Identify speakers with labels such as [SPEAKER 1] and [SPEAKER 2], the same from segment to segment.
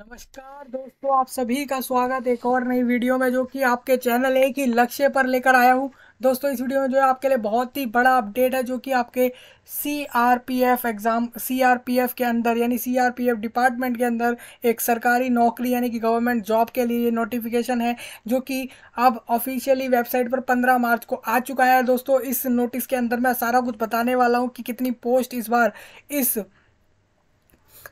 [SPEAKER 1] नमस्कार दोस्तों आप सभी का स्वागत एक और नई वीडियो में जो कि आपके चैनल एक ही लक्ष्य पर लेकर आया हूं दोस्तों इस वीडियो में जो है आपके लिए बहुत ही बड़ा अपडेट है जो कि आपके C R P F exam C R P F के अंदर यानी C R P F department के अंदर एक सरकारी नौकरी यानी कि गवर्नमेंट जॉब के लिए नोटिफिकेशन है जो कि अब ऑफिशियली वेबसाइट पर 15 मार्च को आ चुका है दोस्तों इस नोटिस के अंदर मैं सारा कुछ बताने वाला हूँ कि कितनी पोस्ट इस बार इस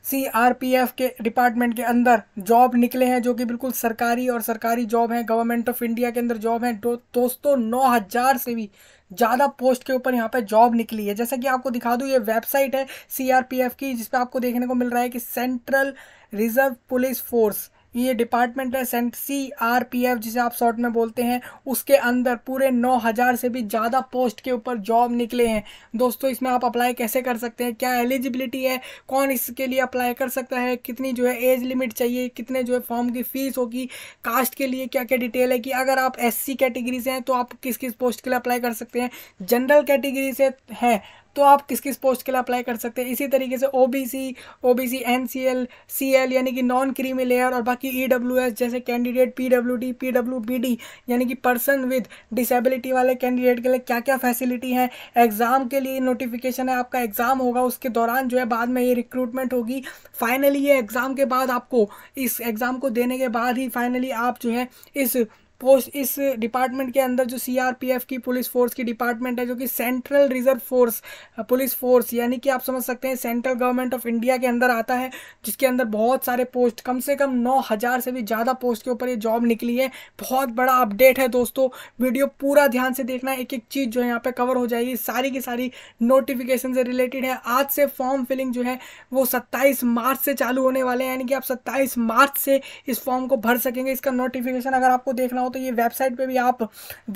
[SPEAKER 1] सीआरपीएफ के डिपार्टमेंट के अंदर जॉब निकले हैं जो कि बिल्कुल सरकारी और सरकारी जॉब हैं गवर्नमेंट ऑफ इंडिया के अंदर जॉब हैं दोस्तों नौ हज़ार से भी ज़्यादा पोस्ट के ऊपर यहाँ पे जॉब निकली है जैसा कि आपको दिखा दूँ ये वेबसाइट है सीआरपीएफ की जिसपे आपको देखने को मिल रहा है कि सेंट्रल रिजर्व पुलिस फोर्स ये डिपार्टमेंट है cent C R P F जिसे आप शॉर्ट में बोलते हैं उसके अंदर पूरे नौ हज़ार से भी ज़्यादा पोस्ट के ऊपर जॉब निकले हैं दोस्तों इसमें आप अप्लाई कैसे कर सकते हैं क्या एलिजिबिलिटी है कौन इसके लिए अप्लाई कर सकता है कितनी जो है एज लिमिट चाहिए कितने जो है फॉर्म की फ़ीस होगी कास्ट के लिए क्या क्या डिटेल है कि अगर आप एस कैटेगरी से हैं तो आप किस किस पोस्ट के लिए अप्लाई कर सकते हैं जनरल कैटेगरी से हैं तो आप किस किस पोस्ट के लिए अप्लाई कर सकते हैं इसी तरीके से O B C O B C N C L C L यानी कि नॉन क्रीमी लेयर और बाकी ई डब्ल्यू एस जैसे candidate P W D P W B D यानी कि पर्सन विद डिसेबिलिटी वाले कैंडिडेट के लिए क्या क्या फैसिलिटी है एग्ज़ाम के लिए नोटिफिकेशन है आपका एग्ज़ाम होगा उसके दौरान जो है बाद में ये रिक्रूटमेंट होगी फाइनली ये एग्ज़ाम के बाद आपको इस एग्ज़ाम को देने के बाद ही फाइनली आप जो है इस पोस्ट इस डिपार्टमेंट के अंदर जो सीआरपीएफ की पुलिस फोर्स की डिपार्टमेंट है जो कि central reserve force police force यानी कि आप समझ सकते हैं सेंट्रल गवर्नमेंट ऑफ इंडिया के अंदर आता है जिसके अंदर बहुत सारे पोस्ट कम से कम नौ हज़ार से भी ज़्यादा पोस्ट के ऊपर ये जॉब निकली है बहुत बड़ा अपडेट है दोस्तों वीडियो पूरा ध्यान से देखना एक एक चीज़ जो है यहाँ पर कवर हो जाएगी सारी की सारी नोटिफिकेशन से रिलेटेड है आज से फॉर्म फिलिंग जो है वो सत्ताईस मार्च से चालू होने वाले हैं यानी कि आप सत्ताईस मार्च से इस फॉर्म को भर सकेंगे इसका नोटिफिकेशन अगर आपको देखना हो तो ये वेबसाइट पे भी आप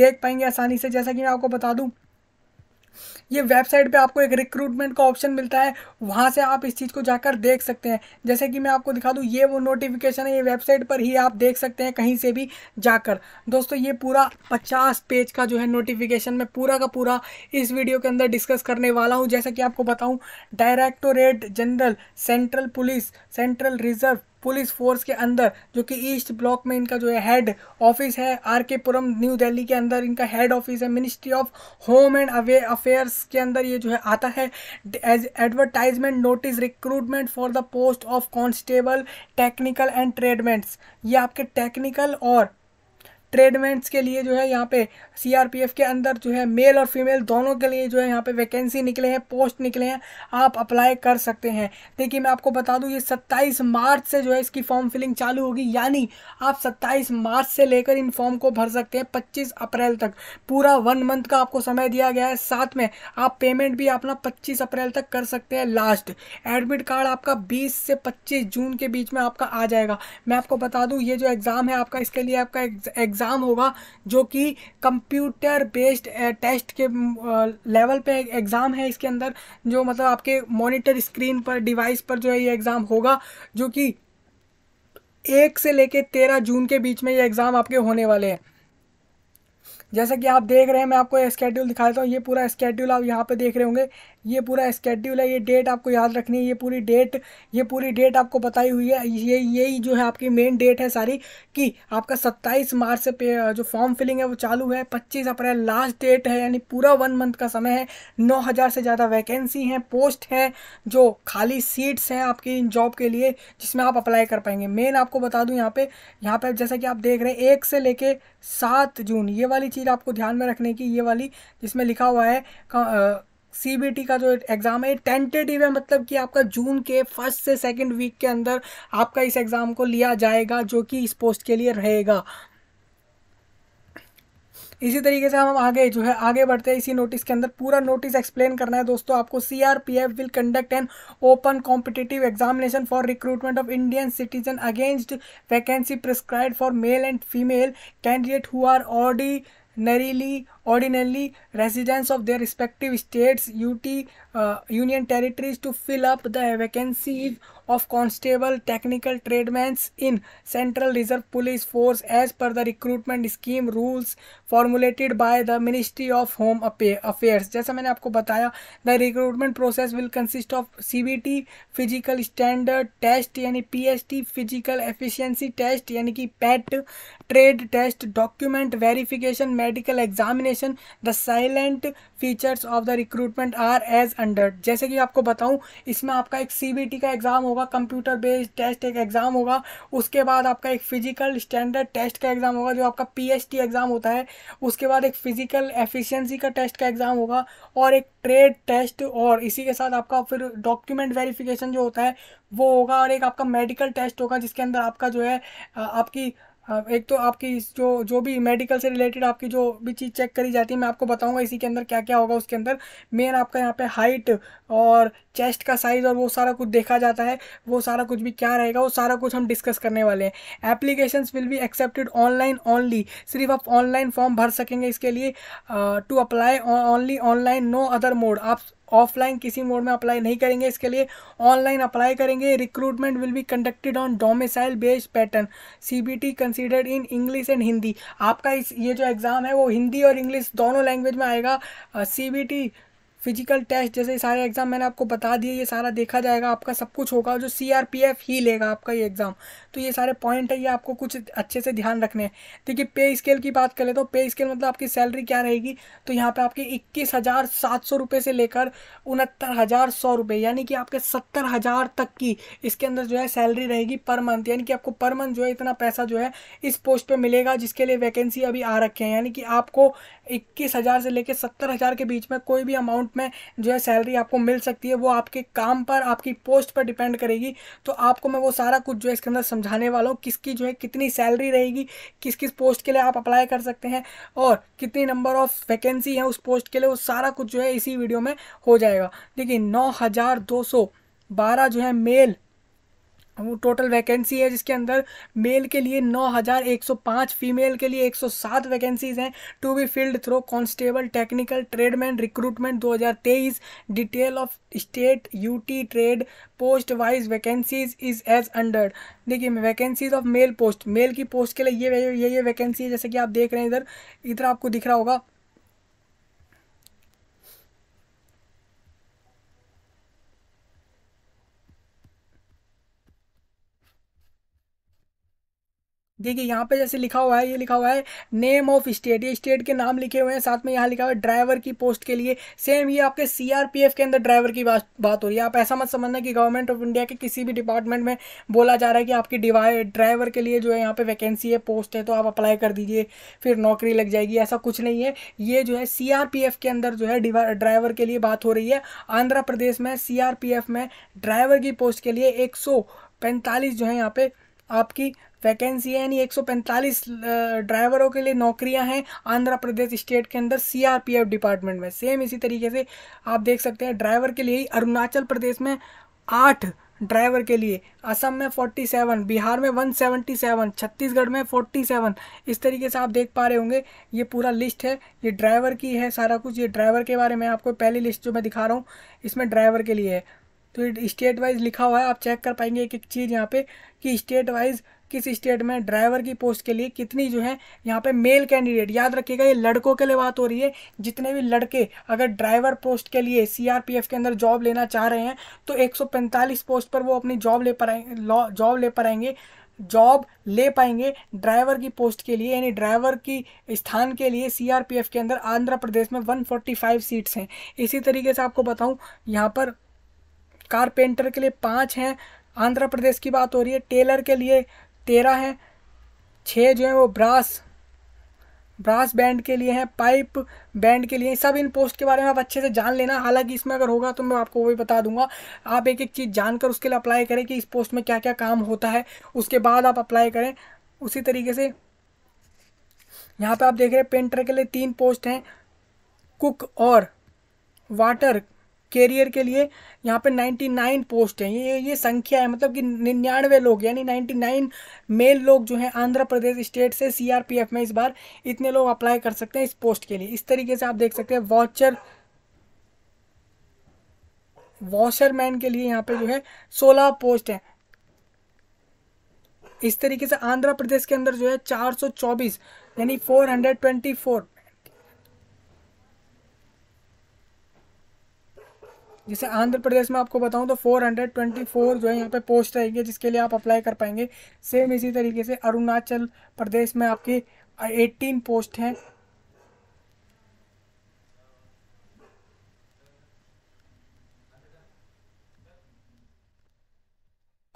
[SPEAKER 1] देख पाएंगे आसानी से जैसा कि मैं आपको बता दूं ये वेबसाइट पे आपको एक रिक्रूटमेंट का ऑप्शन मिलता है वहाँ से आप इस चीज़ को जाकर देख सकते हैं जैसे कि मैं आपको दिखा दूँ ये वो नोटिफिकेशन है ये वेबसाइट पर ही आप देख सकते हैं कहीं से भी जाकर दोस्तों ये पूरा 50 पेज का जो है नोटिफिकेशन मैं पूरा का पूरा इस वीडियो के अंदर डिस्कस करने वाला हूँ जैसा कि आपको बताऊँ directorate general central police central reserve police force के अंदर जो कि ईस्ट ब्लॉक में इनका जो है हेड ऑफिस है आर के पुरम न्यू दिल्ली के अंदर इनका हेड ऑफिस है ministry of home and away affairs के अंदर ये जो है आता है as advertisement notice recruitment for the post of constable technical and tradesmen ये आपके टेक्निकल और ट्रेडमेंट्स के लिए जो है यहाँ पे सी के अंदर जो है मेल और फीमेल दोनों के लिए जो है यहाँ पे वैकेंसी निकले हैं पोस्ट निकले हैं आप अप्लाई कर सकते हैं देखिए मैं आपको बता दूँ ये सत्ताईस मार्च से जो है इसकी फॉर्म फिलिंग चालू होगी यानी आप सत्ताईस मार्च से लेकर इन फॉर्म को भर सकते हैं पच्चीस अप्रैल तक पूरा वन मंथ का आपको समय दिया गया है साथ में आप पेमेंट भी अपना पच्चीस अप्रैल तक कर सकते हैं लास्ट एडमिट कार्ड आपका बीस से पच्चीस जून के बीच में आपका आ जाएगा मैं आपको बता दूँ ये जो एग्ज़ाम है आपका इसके लिए आपका एग्जाम एग्ज़ाम होगा जो कि कंप्यूटर बेस्ड टेस्ट के लेवल पे एग्ज़ाम है इसके अंदर जो मतलब आपके मॉनिटर स्क्रीन पर डिवाइस पर जो है ये एग्ज़ाम होगा जो कि एक से लेके तेरह जून के बीच में ये एग्ज़ाम आपके होने वाले हैं जैसा कि आप देख रहे हैं मैं आपको स्केड्यूल दिखा देता हूँ ये पूरा स्केड्यूल आप यहाँ पे देख रहे होंगे ये पूरा स्केड्यूल है ये डेट आपको याद रखनी है ये पूरी डेट ये पूरी डेट आपको बताई हुई है ये यही जो है आपकी मेन डेट है सारी कि आपका सत्ताईस मार्च से जो फॉर्म फिलिंग है वो चालू है पच्चीस अप्रैल लास्ट डेट है यानी पूरा वन मंथ का समय है नौ हज़ार से ज़्यादा वैकेंसी हैं पोस्ट हैं जो खाली सीट्स हैं आपकी इन जॉब के लिए जिसमें आप अप्लाई कर पाएंगे मेन आपको बता दूँ यहाँ पर यहाँ पर जैसा कि आप देख रहे हैं एक से लेके सात जून ये वाली चीज़ आपको ध्यान में रखने की ये वाली जिसमें लिखा हुआ है सीबीटी का जो एग्ज़ाम है टेंटेटिव है मतलब कि आपका जून के फर्स्ट से सेकंड वीक के अंदर आपका इस एग्ज़ाम को लिया जाएगा जो कि इस पोस्ट के लिए रहेगा इसी तरीके से हम आगे जो है आगे बढ़ते हैं इसी नोटिस के अंदर पूरा नोटिस एक्सप्लेन करना है दोस्तों आपको CRPF will conduct an open competitive examination for recruitment of Indian citizen against vacancy prescribe for male and female candidate who are ordinarily ordinarily residents of their respective states, UT, uh, union territories to fill up the vacancy of constable technical tradesmen in Central Reserve Police Force as per the recruitment scheme rules formulated by the Ministry of Home Affairs. jaisa maine aapko bataya the recruitment process will consist of cbt physical standard test yani pst physical efficiency test yani ki pet trade test document verification medical examination examination the salient features of the recruitment are as under जैसे कि आपको बताऊं इसमें आपका एक सी का exam होगा computer based test एक एग्ज़ाम होगा उसके बाद आपका एक फिजिकल स्टैंडर्ड टेस्ट का एग्ज़ाम होगा जो आपका पी एग्ज़ाम होता है उसके बाद एक फिजिकल एफिशियंसी का टेस्ट का एग्ज़ाम होगा और एक ट्रेड टेस्ट और इसी के साथ आपका फिर डॉक्यूमेंट वेरिफिकेशन जो होता है वो होगा और एक आपका मेडिकल टेस्ट होगा जिसके अंदर आपका जो है आपकी हाँ, एक तो आपकी जो जो भी मेडिकल से रिलेटेड आपकी जो भी चीज़ चेक करी जाती है मैं आपको बताऊंगा इसी के अंदर क्या क्या होगा उसके अंदर मेन आपका यहाँ पे हाइट और चेस्ट का साइज़ और वो सारा कुछ देखा जाता है वो सारा कुछ भी क्या रहेगा वो सारा कुछ हम डिस्कस करने वाले हैं applications will be accepted online only सिर्फ आप ऑनलाइन फॉर्म भर सकेंगे इसके लिए to apply only online no other mode आप ऑफलाइन किसी मोड में अप्लाई नहीं करेंगे इसके लिए ऑनलाइन अप्लाई करेंगे recruitment will be conducted on domicile based pattern C B T considered in English and Hindi आपका इस ये जो एग्ज़ाम है वो हिंदी और इंग्लिश दोनों लैंग्वेज में आएगा C B T physical test जैसे सारे एग्ज़ाम मैंने आपको बता दिए ये सारा देखा जाएगा आपका सब कुछ होगा जो सी आर पी एफ ही लेगा आपका ये एग्ज़ाम तो ये सारे पॉइंट है ये आपको कुछ अच्छे से ध्यान रखने हैं देखिए पे स्केल की बात करें तो पे स्केल मतलब आपकी सैलरी क्या रहेगी तो यहाँ पर आपकी इक्कीस हज़ार सात सौ रुपये से लेकर उनहत्तर हज़ार सौ रुपये यानी कि आपके सत्तर हज़ार तक की इसके अंदर जो है सैलरी रहेगी पर मंथ यानी कि आपको पर मंथ जो है इतना पैसा जो है इस पोस्ट पर मिलेगा जिसके लिए वैकेंसी अभी आ रखे हैं यानी कि आपको इक्कीस हज़ार से लेकर सत्तर हज़ार के बीच में कोई भी अमाउंट में जो है सैलरी आपको मिल सकती है वो आपके काम पर आपकी पोस्ट पर डिपेंड करेगी तो आपको मैं वो सारा कुछ जो है इसके अंदर समझ समझाने वाला हूँ किसकी जो है कितनी सैलरी रहेगी किस किस पोस्ट के लिए आप अप्लाई कर सकते हैं और कितनी नंबर ऑफ वैकेंसी है उस पोस्ट के लिए वो सारा कुछ जो है इसी वीडियो में हो जाएगा देखिए नौ हज़ार दो सौ बारह जो है मेल टोटल वैकेंसी है जिसके अंदर मेल के लिए 9,105 फीमेल के लिए 107 वैकेंसीज हैं to be filled through constable technical tradesman recruitment 2023 detail of state UT trade post wise vacancies is as under देखिए vacancies of male post male की पोस्ट के लिए ये ये ये वैकेंसी है जैसे कि आप देख रहे हैं इधर इधर आपको दिख रहा होगा देखिए यहाँ पे जैसे लिखा हुआ है ये लिखा हुआ है नेम ऑफ स्टेट ये स्टेट के नाम लिखे हुए हैं साथ में यहाँ लिखा हुआ है ड्राइवर की पोस्ट के लिए सेम ये आपके सीआरपीएफ के अंदर ड्राइवर की बात बात हो रही है आप ऐसा मत समझना कि गवर्नमेंट ऑफ इंडिया के किसी भी डिपार्टमेंट में बोला जा रहा है कि आपकी ड्राइवर के लिए जो है यहाँ पर वैकेंसी है पोस्ट है तो आप अप्लाई कर दीजिए फिर नौकरी लग जाएगी ऐसा कुछ नहीं है ये जो है सी के अंदर जो है ड्राइवर के लिए बात हो रही है आंध्र प्रदेश में सी में ड्राइवर की पोस्ट के लिए एक पैंतालीस जो है यहाँ पे आपकी वैकेंसी है यानी 145 ड्राइवरों के लिए नौकरियां हैं आंध्र प्रदेश स्टेट के अंदर सीआरपीएफ डिपार्टमेंट में सेम इसी तरीके से आप देख सकते हैं ड्राइवर के लिए ही अरुणाचल प्रदेश में आठ ड्राइवर के लिए असम में 47 बिहार में 177 छत्तीसगढ़ में 47 इस तरीके से आप देख पा रहे होंगे ये पूरा लिस्ट है ये ड्राइवर की है सारा कुछ ये ड्राइवर के बारे में आपको पहली लिस्ट जो मैं दिखा रहा हूँ इसमें ड्राइवर के लिए है तो स्टेट वाइज लिखा हुआ है आप चेक कर पाएंगे एक एक चीज़ यहाँ पे कि स्टेट वाइज किस स्टेट में ड्राइवर की पोस्ट के लिए कितनी जो है यहाँ पे मेल कैंडिडेट याद रखिएगा ये लड़कों के लिए बात हो रही है जितने भी लड़के अगर ड्राइवर पोस्ट के लिए सी के अंदर जॉब लेना चाह रहे हैं तो एक पोस्ट पर वो अपनी जॉब ले पाएंगे जॉब ले पाएंगे जॉब ले पाएंगे ड्राइवर की पोस्ट के लिए यानी ड्राइवर की स्थान के लिए सीआरपीएफ के अंदर आंध्र प्रदेश में 145 सीट्स हैं इसी तरीके से आपको बताऊं यहाँ पर कारपेंटर के लिए पाँच हैं आंध्र प्रदेश की बात हो रही है टेलर के लिए तेरह हैं छः जो है वो ब्रास ब्रास बैंड के लिए हैं पाइप बैंड के लिए सब इन पोस्ट के बारे में आप अच्छे से जान लेना हालांकि इसमें अगर होगा तो मैं आपको वो भी बता दूंगा आप एक एक चीज़ जानकर उसके लिए अप्लाई करें कि इस पोस्ट में क्या क्या काम होता है उसके बाद आप अप्लाई करें उसी तरीके से यहाँ पर आप देख रहे हैं पेंटर के लिए तीन पोस्ट हैं कुक और वाटर कैरियर के लिए यहाँ पे 99 पोस्ट हैं ये ये संख्या है मतलब कि निन्यानवे लोग यानी 99 मेल लोग जो हैं आंध्र प्रदेश स्टेट से सीआरपीएफ में इस बार इतने लोग अप्लाई कर सकते हैं इस पोस्ट के लिए इस तरीके से आप देख सकते हैं वॉचर वॉशरमैन के लिए यहाँ पे जो है सोलह पोस्ट हैं इस तरीके से आंध्र प्रदेश के अंदर जो है चार यानी 424 जैसे आंध्र प्रदेश में आपको बताऊं तो 424 जो है यहाँ पे पोस्ट रहेगी जिसके लिए आप अप्लाई कर पाएंगे सेम इसी तरीके से अरुणाचल प्रदेश में आपकी 18 पोस्ट हैं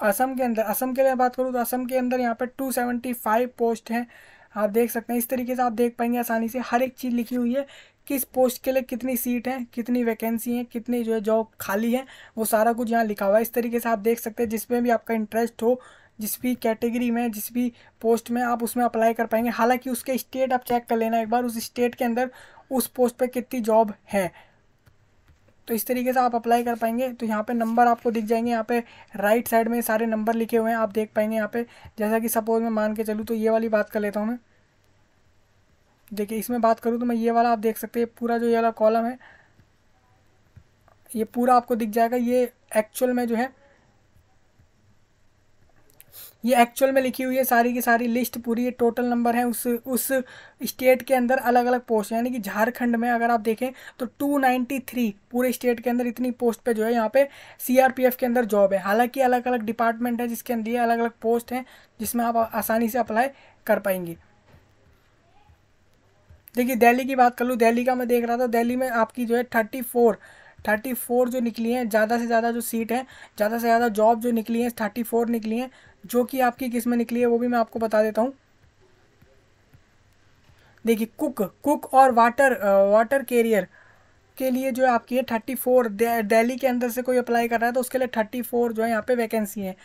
[SPEAKER 1] असम के अंदर असम के लिए बात करूं तो असम के अंदर यहाँ पे 275 पोस्ट हैं आप देख सकते हैं इस तरीके से आप देख पाएंगे आसानी से हर एक चीज़ लिखी हुई है किस पोस्ट के लिए कितनी सीट है कितनी वैकेंसी है कितनी जो है जॉब खाली है वो सारा कुछ यहाँ लिखा हुआ है इस तरीके से आप देख सकते हैं जिसमें भी आपका इंटरेस्ट हो जिस भी कैटेगरी में जिस भी पोस्ट में आप उसमें अप्लाई कर पाएंगे हालांकि उसके स्टेट आप चेक कर लेना एक बार उस स्टेट के अंदर उस पोस्ट पर कितनी जॉब है तो इस तरीके से आप अप्लाई कर पाएंगे तो यहाँ पे नंबर आपको दिख जाएंगे यहाँ पे राइट साइड में सारे नंबर लिखे हुए हैं आप देख पाएंगे यहाँ पे जैसा कि सपोज मैं मान के चलूँ तो ये वाली बात कर लेता हूँ मैं देखिए इसमें बात करूँ तो मैं ये वाला आप देख सकते हैं पूरा जो ये वाला कॉलम है ये पूरा आपको दिख जाएगा ये एक्चुअल में जो है ये एक्चुअल में लिखी हुई है सारी की सारी लिस्ट पूरी ये टोटल नंबर है उस उस स्टेट के अंदर अलग अलग पोस्ट यानी कि झारखंड में अगर आप देखें तो 293 पूरे स्टेट के अंदर इतनी पोस्ट पे जो है यहाँ पे सीआरपीएफ के अंदर जॉब है हालांकि अलग अलग डिपार्टमेंट है जिसके अंदर अलग अलग पोस्ट हैं जिसमें आप आसानी से अप्लाई कर पाएंगे देखिए दिल्ली की बात कर लूँ दिल्ली का मैं देख रहा था दिल्ली में आपकी जो है थर्टी फोर थर्टी फोर जो निकली हैं ज़्यादा से ज़्यादा जो सीट है ज़्यादा से ज़्यादा जॉब जो निकली हैं थर्टी फोर निकली हैं जो कि आपकी किस में निकली है वो भी मैं आपको बता देता हूँ देखिए कुक कुक और वाटर वाटर कैरियर के लिए जो है आपकी है थर्टी फोर दिल्ली के अंदर से कोई अप्लाई कर रहा है तो उसके लिए थर्टी फोर जो है यहाँ पे वैकेंसी है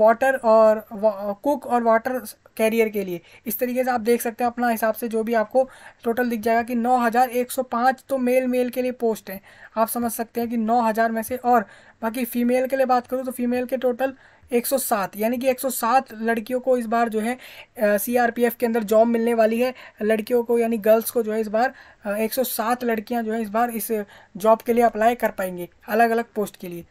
[SPEAKER 1] वाटर और वा, कुक और वाटर कैरियर के लिए इस तरीके से आप देख सकते हैं अपना हिसाब से जो भी आपको टोटल दिख जाएगा कि 9105 तो मेल मेल के लिए पोस्ट हैं आप समझ सकते हैं कि 9000 में से और बाकी फ़ीमेल के लिए बात करूँ तो फ़ीमेल के टोटल 107 यानी कि 107 लड़कियों को इस बार जो है सीआरपीएफ के अंदर जॉब मिलने वाली है लड़कियों को यानी गर्ल्स को जो है इस बार 107 लड़कियां जो है इस बार इस जॉब के लिए अप्लाई कर पाएंगी अलग अलग पोस्ट के लिए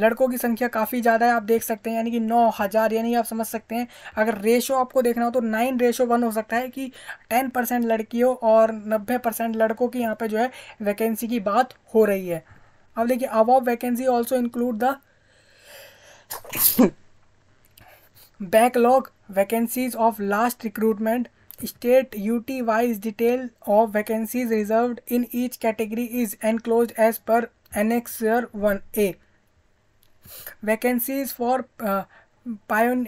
[SPEAKER 1] लड़कों की संख्या काफ़ी ज़्यादा है आप देख सकते हैं यानी कि नौ हज़ार यानी आप समझ सकते हैं अगर रेशो आपको देखना हो तो नाइन रेशो वन हो सकता है कि टेन परसेंट लड़कियों और नब्बे परसेंट लड़कों की यहाँ पे जो है वैकेंसी की बात हो रही है अब देखिए above vacancy also include the backlog vacancies of last recruitment state UT wise detail of vacancies reserve in each category is enclose as per annexure one A vacancies for pio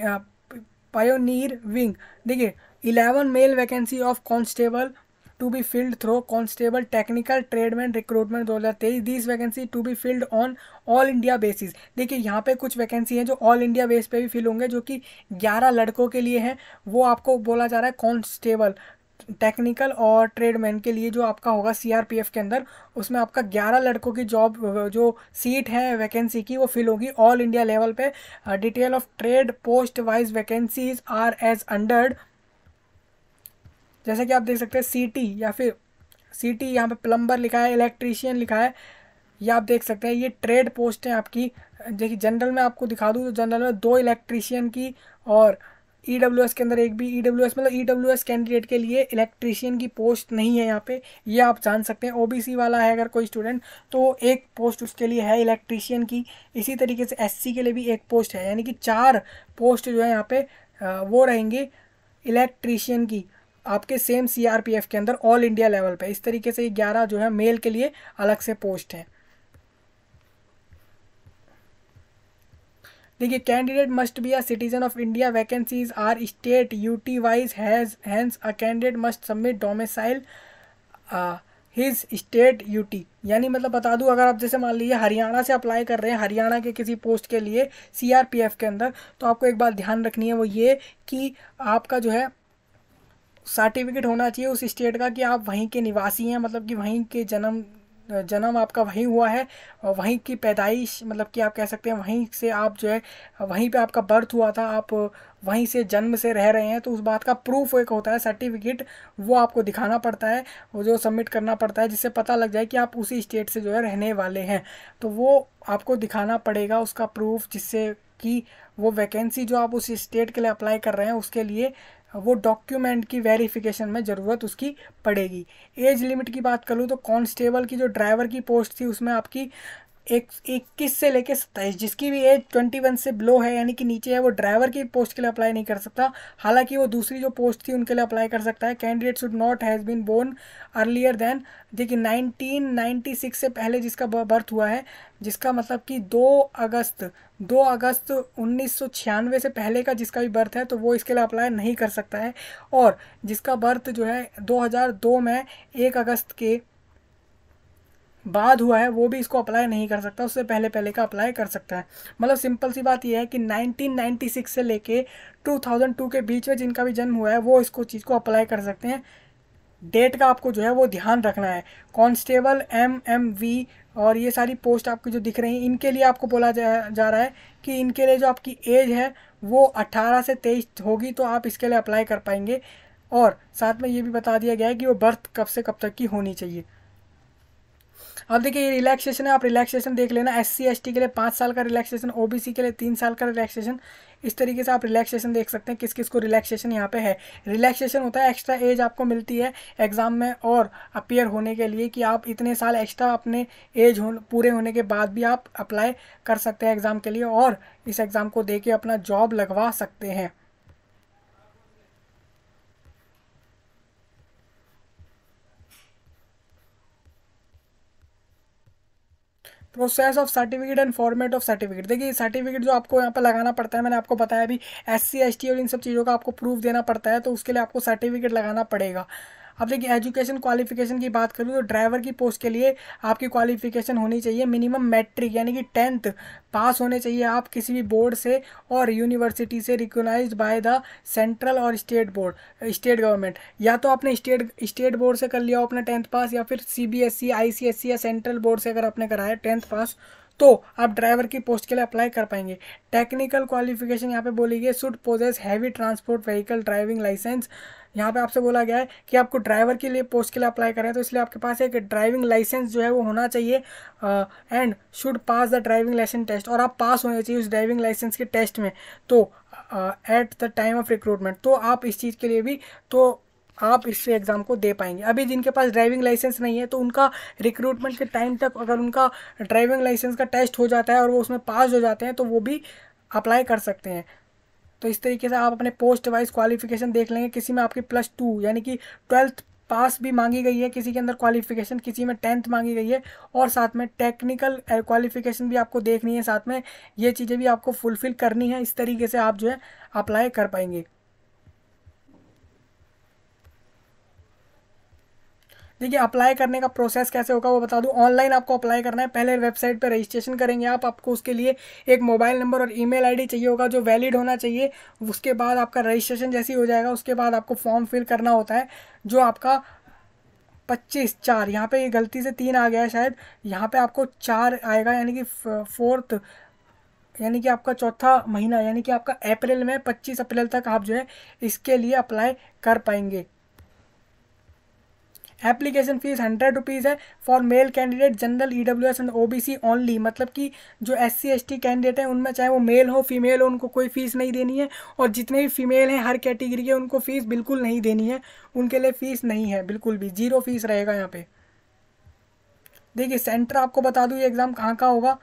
[SPEAKER 1] pioneer wing देखिए eleven male vacancy of constable to be filled through constable technical tradesman recruitment दो हज़ार तेईस this vacancy to be filled on all India basis देखिए यहाँ पे कुछ vacancy हैं जो ऑल इंडिया बेस पे भी फिल होंगे जो कि 11 लड़कों के लिए हैं वो आपको बोला जा रहा है कॉन्स्टेबल टेक्निकल और ट्रेडमैन के लिए जो आपका होगा सीआरपीएफ के अंदर उसमें आपका 11 लड़कों की जॉब जो सीट है वैकेंसी की वो फिल होगी ऑल इंडिया लेवल पे detail of trade post wise vacancies are as under जैसे कि आप देख सकते हैं सीटी या फिर सीटी यहाँ पे प्लम्बर लिखा है इलेक्ट्रीशियन लिखा है ये आप देख सकते हैं ये ट्रेड पोस्ट हैं आपकी देखिए जनरल में आपको दिखा दूँ तो जनरल में दो इलेक्ट्रीशियन की और ई e के अंदर एक भी ई e मतलब ई e कैंडिडेट के लिए इलेक्ट्रीशियन की पोस्ट नहीं है यहाँ पे ये आप जान सकते हैं ओबीसी वाला है अगर कोई स्टूडेंट तो एक पोस्ट उसके लिए है इलेक्ट्रीशियन की इसी तरीके से सी के लिए भी एक पोस्ट है यानी कि चार पोस्ट जो है यहाँ पे वो रहेंगे इलेक्ट्रीशियन की आपके सेम एफ़ के अंदर ऑल इंडिया लेवल पर इस तरीके से ग्यारह जो है मेल के लिए अलग से पोस्ट हैं देखिए candidate must be a citizen of India vacancies are state UT wise has hence a candidate must submit domicile his state UT यानी मतलब बता दूँ अगर आप जैसे मान लीजिए हरियाणा से अप्लाई कर रहे हैं हरियाणा के किसी पोस्ट के लिए सी आर पी एफ के अंदर तो आपको एक बात ध्यान रखनी है वो ये कि आपका जो है सर्टिफिकेट होना चाहिए उस स्टेट का कि आप वहीं के निवासी हैं मतलब कि वहीं के जन्म जन्म आपका वहीं हुआ है वहीं की पैदाइश मतलब कि आप कह सकते हैं वहीं से आप जो है वहीं पे आपका बर्थ हुआ था आप वहीं से जन्म से रह रहे हैं तो उस बात का प्रूफ एक होता है सर्टिफिकेट वो आपको दिखाना पड़ता है वो जो सबमिट करना पड़ता है जिससे पता लग जाए कि आप उसी स्टेट से जो है रहने वाले हैं तो वो आपको दिखाना पड़ेगा उसका प्रूफ जिससे कि वो वैकेंसी जो आप उस स्टेट के लिए अप्लाई कर रहे हैं उसके लिए वो डॉक्यूमेंट की वेरिफिकेशन में ज़रूरत उसकी पड़ेगी एज लिमिट की बात करूँ तो कांस्टेबल की जो ड्राइवर की पोस्ट थी उसमें आपकी एक इक्कीस से लेकर सत्ताईस जिसकी भी एज ट्वेंटी वन से बिलो है यानी कि नीचे है वो ड्राइवर की पोस्ट के लिए अप्लाई नहीं कर सकता हालांकि वो दूसरी जो पोस्ट थी उनके लिए अप्लाई कर सकता है candidate should not has been born earlier than देखिए नाइनटीन नाइन्टी सिक्स से पहले जिसका बर्थ हुआ है जिसका मतलब कि दो अगस्त दो अगस्त उन्नीस से पहले का जिसका भी बर्थ है तो वो इसके लिए अप्लाई नहीं कर सकता है और जिसका बर्थ जो है दो में एक अगस्त के बाद हुआ है वो भी इसको अप्लाई नहीं कर सकता उससे पहले पहले का अप्लाई कर सकता है मतलब सिंपल सी बात यह है कि 1996 से लेके 2002 के बीच में जिनका भी जन्म हुआ है वो इसको चीज़ को अप्लाई कर सकते हैं डेट का आपको जो है वो ध्यान रखना है कांस्टेबल एम एम वी और ये सारी पोस्ट आपकी जो दिख रही हैं इनके लिए आपको बोला जा, जा रहा है कि इनके लिए जो आपकी एज है वो 18 से 23 होगी तो आप इसके लिए अप्लाई कर पाएंगे और साथ में ये भी बता दिया गया है कि वो बर्थ कब से कब तक की होनी चाहिए अब देखिए ये रिलैक्सेशन है आप रिलैक्सेशन देख लेना एस सी के लिए पाँच साल का रिलैक्सेशन ओ के लिए तीन साल का रिलैक्सेशन इस तरीके से आप रिलैक्सेशन देख सकते हैं किस किस को रिलैक्सेशन यहाँ पे है रिलैक्सेशन होता है एक्स्ट्रा एज आपको मिलती है एग्ज़ाम में और अपियर होने के लिए कि आप इतने साल एक्स्ट्रा अपने एज हो पूरे होने के बाद भी आप अप्लाई कर सकते हैं एग्ज़ाम के लिए और इस एग्ज़ाम को दे के अपना जॉब लगवा सकते हैं process of certificate and format of certificate देखिए सर्टिफिकेट जो आपको यहाँ पर लगाना पड़ता है मैंने आपको बताया अभी एस सी और इन सब चीज़ों का आपको प्रूफ देना पड़ता है तो उसके लिए आपको सर्टिफिकेट लगाना पड़ेगा अब देखिए एजुकेशन क्वालिफिकेशन की बात करूँ तो ड्राइवर की पोस्ट के लिए आपकी क्वालिफिकेशन होनी चाहिए मिनिमम मैट्रिक यानी कि टेंथ पास होने चाहिए आप किसी भी बोर्ड से और यूनिवर्सिटी से रिकोगनाइज बाय द सेंट्रल और स्टेट बोर्ड स्टेट गवर्नमेंट या तो आपने स्टेट स्टेट बोर्ड से कर लिया हो अपना टेंथ पास या फिर सी बी एस सी या सेंट्रल बोर्ड से अगर आपने कराया टेंथ पास तो आप ड्राइवर की पोस्ट के लिए अप्लाई कर पाएंगे टेक्निकल क्वालिफिकेशन यहाँ पे बोली गई should possess heavy transport vehicle driving licence यहाँ पे आपसे बोला गया है कि आपको ड्राइवर के लिए पोस्ट के लिए अप्लाई करें तो इसलिए आपके पास एक ड्राइविंग लाइसेंस जो है वो होना चाहिए and should pass the driving licence test और आप पास होने चाहिए उस ड्राइविंग लाइसेंस के टेस्ट में तो at the time of recruitment तो आप इस चीज़ के लिए भी तो आप इस एग्ज़ाम को दे पाएंगे अभी जिनके पास ड्राइविंग लाइसेंस नहीं है तो उनका रिक्रूटमेंट के टाइम तक अगर उनका ड्राइविंग लाइसेंस का टेस्ट हो जाता है और वो उसमें पास हो जाते हैं तो वो भी अप्लाई कर सकते हैं तो इस तरीके से आप अपने पोस्ट वाइज क्वालिफिकेशन देख लेंगे किसी में आपकी प्लस टू यानी कि ट्वेल्थ पास भी मांगी गई है किसी के अंदर क्वालिफिकेशन किसी में टेंथ मांगी गई है और साथ में टेक्निकल क्वालिफिकेशन uh, भी आपको देखनी है साथ में ये चीज़ें भी आपको फुलफ़िल करनी है इस तरीके से आप जो है अप्लाई कर पाएंगे देखिए अप्लाई करने का प्रोसेस कैसे होगा वो बता दूँ ऑनलाइन आपको अप्लाई करना है पहले वेबसाइट पर रजिस्ट्रेशन करेंगे आप आपको उसके लिए एक मोबाइल नंबर और ईमेल आईडी चाहिए होगा जो वैलिड होना चाहिए उसके बाद आपका रजिस्ट्रेशन जैसे ही हो जाएगा उसके बाद आपको फॉर्म फिल करना होता है जो आपका पच्चीस चार यहाँ पे ये गलती से तीन आ गया है शायद यहाँ पे आपको चार आएगा यानी कि फोर्थ यानी कि आपका चौथा महीना यानी कि आपका अप्रैल में पच्चीस अप्रैल तक आप जो है इसके लिए अप्लाई कर पाएंगे एप्लीकेशन फ़ीस हंड्रेड रुपीज़ है for male candidate general E W S and O B C only मतलब कि जो S C S T candidate हैं उनमें चाहे वो मेल हो फीमेल हो उनको कोई फ़ीस नहीं देनी है और जितने भी फीमेल हैं हर कैटेगरी के उनको फ़ीस बिल्कुल नहीं देनी है उनके लिए फ़ीस नहीं है बिल्कुल भी जीरो फीस रहेगा यहाँ पे देखिए सेंटर आपको बता दूँ ये एग्ज़ाम कहाँ का होगा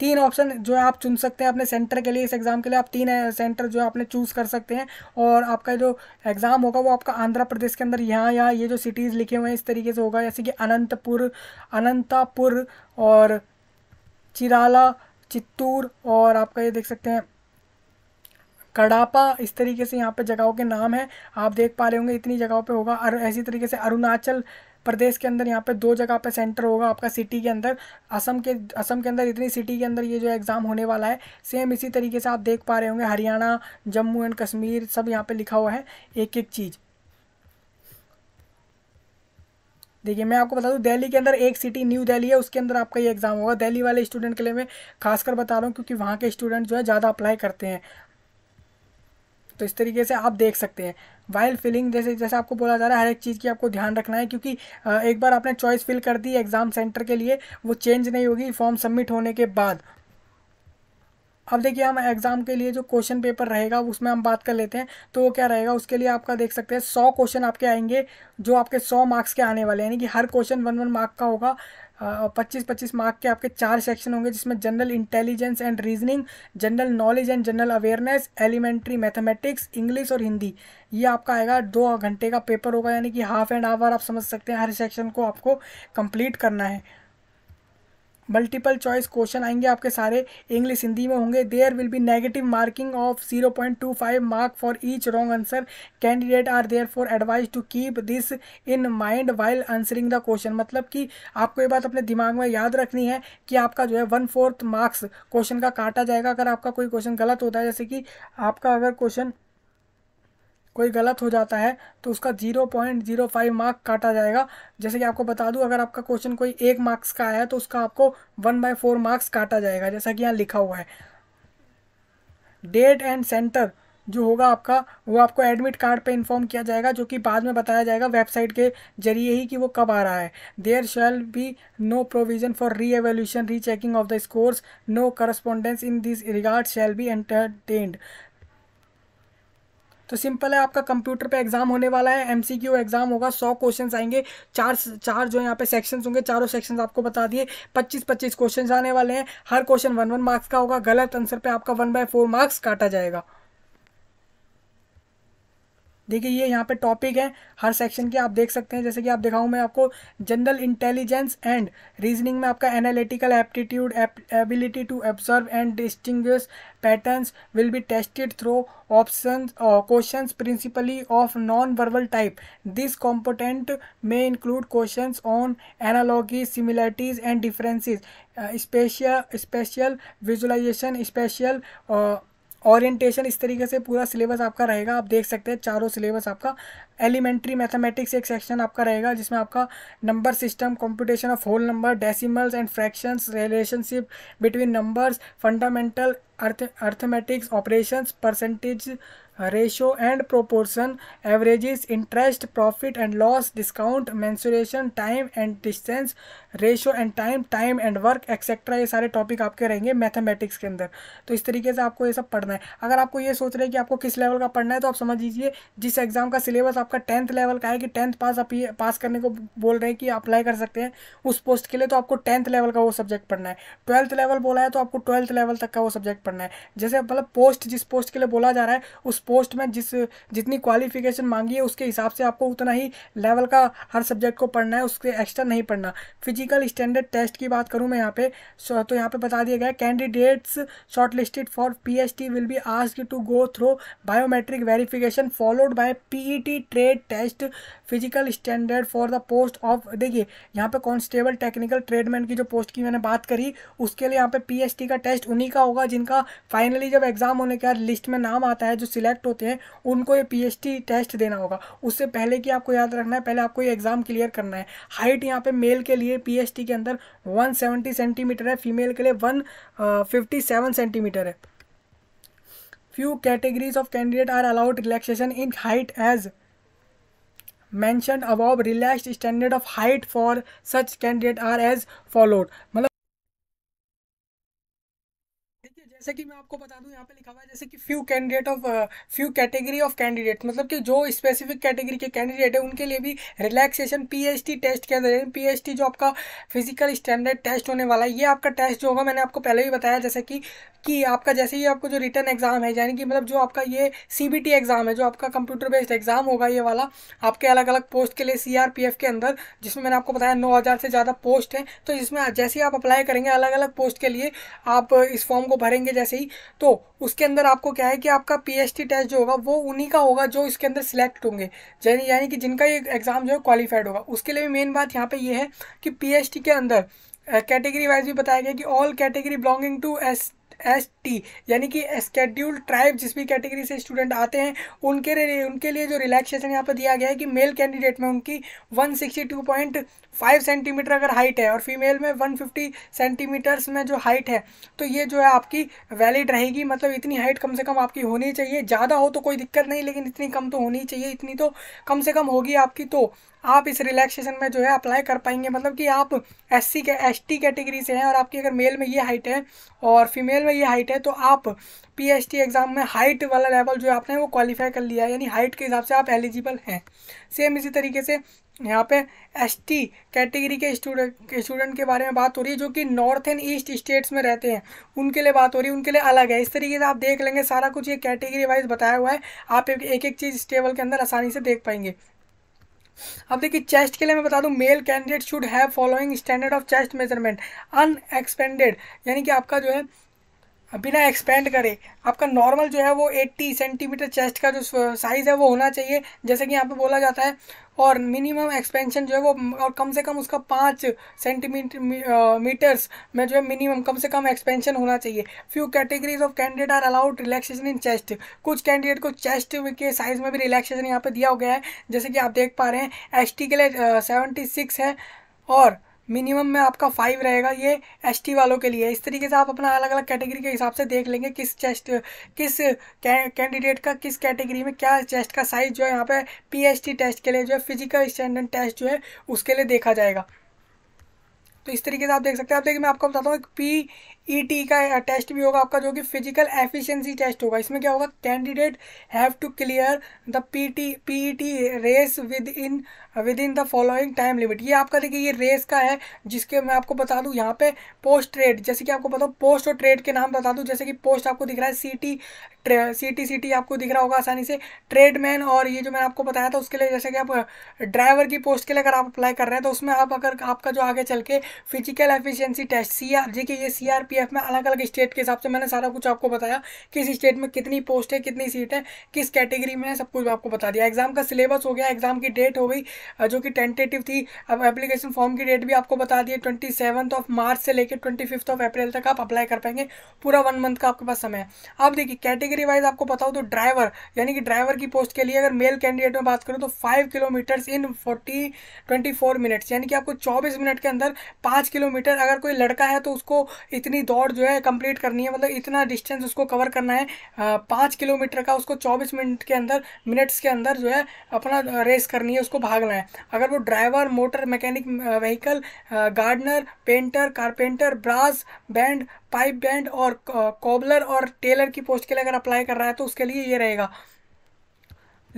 [SPEAKER 1] तीन ऑप्शन जो है आप चुन सकते हैं अपने सेंटर के लिए इस एग्ज़ाम के लिए आप तीन सेंटर जो है आपने चूज़ कर सकते हैं और आपका जो एग्ज़ाम होगा वो आपका आंध्र प्रदेश के अंदर यहाँ यहाँ ये जो सिटीज़ लिखे हुए हैं इस तरीके से होगा जैसे कि अनंतपुर अनंतापुर और चिराला चित्तूर और आपका ये देख सकते हैं कड़ापा इस तरीके से यहाँ पे जगहों के नाम हैं आप देख पा रहे होंगे इतनी जगहों पे होगा और ऐसी तरीके से अरुणाचल प्रदेश के अंदर यहाँ पे दो जगह पे सेंटर होगा आपका सिटी के अंदर असम के असम के अंदर इतनी सिटी के अंदर ये जो एग्ज़ाम होने वाला है सेम इसी तरीके से आप देख पा रहे होंगे हरियाणा जम्मू एंड कश्मीर सब यहाँ पर लिखा हुआ है एक एक चीज़ देखिए मैं आपको बता दूं दिल्ली के अंदर एक सिटी न्यू दिल्ली है उसके अंदर आपका ये एग्ज़ाम होगा दिल्ली वाले स्टूडेंट के लिए मैं खासकर बता रहा हूँ क्योंकि वहाँ के स्टूडेंट जो है ज़्यादा अप्लाई करते हैं तो इस तरीके से आप देख सकते हैं वाइल फिलिंग जैसे जैसे आपको बोला जा रहा है हर एक चीज़ की आपको ध्यान रखना है क्योंकि एक बार आपने चॉइस फिल कर दी एग्ज़ाम सेंटर के लिए वो चेंज नहीं होगी फॉर्म सबमिट होने के बाद अब देखिए हम एग्ज़ाम के लिए जो क्वेश्चन पेपर रहेगा उसमें हम बात कर लेते हैं तो वो क्या रहेगा उसके लिए आपका देख सकते हैं सौ क्वेश्चन आपके आएंगे जो आपके सौ मार्क्स के आने वाले हैं यानी कि हर क्वेश्चन वन वन मार्क का होगा हाँ, पच्चीस पच्चीस मार्क के आपके चार सेक्शन होंगे जिसमें general intelligence and reasoning general knowledge and general awareness elementary mathematics English और हिंदी ये आपका आएगा दो घंटे का पेपर होगा यानी कि हाफ एंड आवर आप समझ सकते हैं हर सेक्शन को आपको कंप्लीट करना है मल्टीपल चॉइस क्वेश्चन आएंगे आपके सारे इंग्लिश हिंदी में होंगे there will be negative marking of zero point two five mark for each wrong answer candidate are therefore advise to keep this in mind while answering the question मतलब कि आपको ये बात अपने दिमाग में याद रखनी है कि आपका जो है वन फोर्थ मार्क्स क्वेश्चन का काटा जाएगा अगर आपका कोई क्वेश्चन गलत होता है जैसे कि आपका अगर क्वेश्चन कोई गलत हो जाता है तो उसका zero point zero five mark काटा जाएगा जैसे कि आपको बता दूं अगर आपका क्वेश्चन कोई एक मार्क्स का आया है तो उसका आपको वन बाय फोर मार्क्स काटा जाएगा जैसा कि यहाँ लिखा हुआ है डेट एंड सेंटर जो होगा आपका वो आपको एडमिट कार्ड पे इन्फॉर्म किया जाएगा जो कि बाद में बताया जाएगा वेबसाइट के जरिए ही कि वो कब आ रहा है there shall be no provision for re evaluation re checking of the scores no correspondence in this regard shall be entertained तो सिंपल है आपका कंप्यूटर पे एग्जाम होने वाला है एमसीक्यू एग्जाम होगा सौ क्वेश्चन आएंगे चार चार जो यहाँ पे सेक्शंस होंगे चारों सेक्शंस आपको बता दिए पच्चीस पच्चीस क्वेश्चन आने वाले हैं हर क्वेश्चन वन वन मार्क्स का होगा गलत आंसर पे आपका वन बाय फोर मार्क्स काटा जाएगा देखिए ये यहाँ पे टॉपिक है हर सेक्शन के आप देख सकते हैं जैसे कि आप दिखाऊँ मैं आपको जनरल इंटेलिजेंस एंड रीजनिंग में आपका analytical aptitude ability to observe and distinguish patterns will be tested through option question principally of non verbal type this component में include question on analogy similarities and differences spatial spatial visualisation spatial orientation इस तरीके से पूरा syllabus आपका रहेगा आप देख सकते हैं चारों सिलेबस आपका एलिमेंट्री मैथमेटिक्स एक सेक्शन आपका रहेगा जिसमें आपका number system computation of whole number decimals and fractions relationship between numbers fundamental arith arithmetics operations percentage ratio and proportion averages interest profit and loss discount mensuration time and distance ratio and time time and work etcetera ये सारे topic आपके रहेंगे mathematics के अंदर तो इस तरीके से आपको ये सब पढ़ना है अगर आपको ये सोच रहे हैं कि आपको किस लेवल का पढ़ना है तो आप समझ लीजिए जिस एग्ज़ाम का सिलेबस आपका टेंथ लेवल का है कि टेंथ पास आप ये पास करने को बोल रहे हैं कि अप्लाई कर सकते हैं उस पोस्ट के लिए तो आपको टेंथ लेवल का वो सब्जेक्ट पढ़ना है ट्वेल्थ लेवल बोला है तो आपको ट्वेल्थ लेवल तक का वो सब्जेक्ट पढ़ना है जैसे मतलब पोस्ट जिस पोस्ट के लिए बोला जा रहा है उस पोस्ट में जिस जितनी क्वालिफिकेशन मांगी है उसके हिसाब से आपको उतना ही लेवल का हर सब्जेक्ट को पढ़ना है उसके एक्स्ट्रा नहीं पढ़ना फिजिकल स्टैंडर्ड टेस्ट की बात करूँ मैं यहाँ पे तो यहाँ पे बता दिया गया candidates short listed for P H T will be ask to go through biometric verification followed by P E T trade test physical standard for the post of देखिए यहाँ पे कॉन्स्टेबल टेक्निकल ट्रेडमैन की जो post की मैंने बात करी उसके लिए यहाँ पे पी एच टी का टेस्ट उन्हीं का होगा जिनका फाइनली जब एग्जाम होने के बाद लिस्ट में नाम आता है जो सिलेक्ट सेलेक्ट होते हैं उनको ये पी टेस्ट देना होगा उससे पहले कि आपको याद रखना है पहले आपको ये एग्ज़ाम क्लियर करना है हाइट यहाँ पे मेल के लिए पी के अंदर 170 सेंटीमीटर है फीमेल के लिए 157 सेंटीमीटर है few categories of candidate are allowed relaxation in height as mention above relax standard of height for such candidate are as followed मतलब जैसे कि मैं आपको बता दूं यहाँ पे लिखा हुआ है जैसे कि few candidate of few category of candidate मतलब कि जो स्पेसिफिक कैटेगरी के कैंडिडेट है उनके लिए भी रिलैक्सेशन पीएचटी टेस्ट के अंदर पीएचटी जो आपका फिजिकल स्टैंडर्ड टेस्ट होने वाला है ये आपका टेस्ट जो होगा मैंने आपको पहले भी बताया जैसे कि कि आपका जैसे ही आपको जो रिटर्न एग्जाम है यानी कि मतलब जो आपका ये टी एग्जाम है जो आपका कंप्यूटर बेस्ड एग्जाम होगा ये वाला आपके अलग अलग पोस्ट के लिए एफ के अंदर जिसमें मैंने आपको बताया हज़ार से ज़्यादा पोस्ट हैं तो इसमें जैसे ही आप अप्लाई करेंगे अलग अलग पोस्ट के लिए आप इस फॉर्म को भरेंगे जैसे ही तो उसके अंदर आपको क्या है कि आपका पीएचटी टेस्ट जो होगा वो उन्हीं का होगा जो इसके अंदर सिलेक्ट होंगे यानी कि जिनका ये एग्ज़ाम जो है क्वालिफाइड होगा उसके लिए भी मेन बात यहाँ पे ये है कि पीएचटी के अंदर कैटेगरी वाइज भी बताया गया कि all category belonging to S S T यानी कि स्केड्यूल ट्राइब जिस भी कैटेगरी से स्टूडेंट आते हैं उनके लिए उनके लिए जो रिलैक्सेशन यहाँ पर दिया गया है कि मेल कैंडिडेट में उनकी 162.5 फाइव सेंटीमीटर अगर हाइट है और फीमेल में वन फिफ्टी सेंटीमीटर्स में जो हाइट है तो ये जो है आपकी वैलिड रहेगी मतलब इतनी हाइट कम से कम आपकी होनी चाहिए ज़्यादा हो तो कोई दिक्कत नहीं लेकिन इतनी कम तो होनी चाहिए इतनी तो कम से कम होगी आपकी तो आप इस रिलैक्सेशन में जो है अप्लाई कर पाएंगे मतलब कि आप एस सी के एस टी कैटेगरी से हैं और आपकी अगर मेल में ये हाइट है और फीमेल में ये हाइट है तो आप पी एच टी एग्ज़ाम में हाइट वाला लेवल जो है आपने वो क्वालिफाई कर लिया है यानी हाइट के हिसाब से आप एलिजिबल हैं सेम इसी तरीके से यहाँ पे एसटी कैटेगरी के स्टूडेंट स्टूडेंट के बारे में बात हो रही है जो कि नॉर्थ एंड ईस्ट स्टेट्स में रहते हैं उनके लिए बात हो रही है उनके लिए अलग है इस तरीके से आप देख लेंगे सारा कुछ ये कैटेगरी वाइज बताया हुआ है आप एक एक चीज़ इस टेबल के अंदर आसानी से देख पाएंगे अब देखिए चेस्ट के लिए मैं बता दूं male candidate should have following standard of chest measurement unexpanded यानी कि आपका जो है बिना एक्सपेंड करे आपका नॉर्मल जो है वो 80 सेंटीमीटर चेस्ट का जो साइज़ है वो होना चाहिए जैसे कि यहाँ पे बोला जाता है और मिनिमम एक्सपेंशन जो है वो और कम से कम उसका पाँच सेंटीमीटर मीटर्स में जो है मिनिमम कम से कम एक्सपेंशन होना चाहिए few categories of candidate are allowed relaxation in chest कुछ कैंडिडेट को चेस्ट के साइज़ में भी रिलैक्सेशन यहाँ पर दिया हो गया है जैसे कि आप देख पा रहे हैं एस के लिए सेवेंटी है और मिनिमम में आपका फाइव रहेगा ये एसटी वालों के लिए इस तरीके से आप अपना अलग अलग कैटेगरी के हिसाब से देख लेंगे किस चेस्ट किस कैंडिडेट का किस कैटेगरी में क्या चेस्ट का साइज़ जो है यहाँ पे पीएचटी टेस्ट के लिए जो है फिजिकल स्टैंडर्ड टेस्ट जो है उसके लिए देखा जाएगा तो इस तरीके से आप देख सकते हैं आप देखिए मैं आपको बताता हूँ पी ईटी e का टेस्ट uh, भी होगा आपका जो कि फिजिकल एफिशिएंसी टेस्ट होगा इसमें क्या होगा candidate have to clear the PT PET race within within the following time limit ये आपका देखिए ये रेस का है जिसके मैं आपको बता दूं यहाँ पे पोस्ट ट्रेड जैसे कि आपको बताऊँ पोस्ट और ट्रेड के नाम बता दूँ जैसे कि पोस्ट आपको दिख रहा है C T C T C T आपको दिख रहा होगा आसानी से ट्रेडमैन और ये जो मैंने आपको बताया था उसके लिए जैसे कि आप ड्राइवर uh, की पोस्ट के लिए अगर आप अप्लाई कर रहे हैं तो उसमें आप अगर आपका जो आगे चल के physical efficiency test C R G के ये सी आर पी पीडीएफ में अलग अलग स्टेट के हिसाब से मैंने सारा कुछ आपको बताया किस स्टेट में कितनी पोस्ट है कितनी सीट है किस कैटेगरी में है सब कुछ आपको बता दिया एग्जाम का सिलेबस हो गया एग्जाम की डेट हो गई जो कि टेंटेटिव थी अब एप्लीकेशन फॉर्म की डेट भी आपको बता दी ट्वेंटी ऑफ मार्च से लेकर ट्वेंटी ऑफ अप्रैल तक आप अप्लाई कर पाएंगे पूरा वन मंथ का आपके पास समय है अब देखिए कैटेगरी वाइज आपको बताओ तो ड्राइवर यानी कि ड्राइवर की पोस्ट के लिए अगर मेल कैंडिडेट में बात करूँ तो five kilometres in forty twenty four minutes यानी कि आपको चौबीस मिनट के अंदर पाँच किलोमीटर अगर कोई लड़का है तो उसको इतनी दौड़ जो है कंप्लीट करनी है मतलब इतना डिस्टेंस उसको कवर करना है पाँच किलोमीटर का उसको चौबीस मिनट के अंदर मिनट्स के अंदर जो है अपना रेस करनी है उसको भागना है अगर वो driver motor mechanic vehicle gardener painter carpenter brass band pipe band और कॉबलर और टेलर की पोस्ट के लिए अगर अप्लाई कर रहा है तो उसके लिए ये रहेगा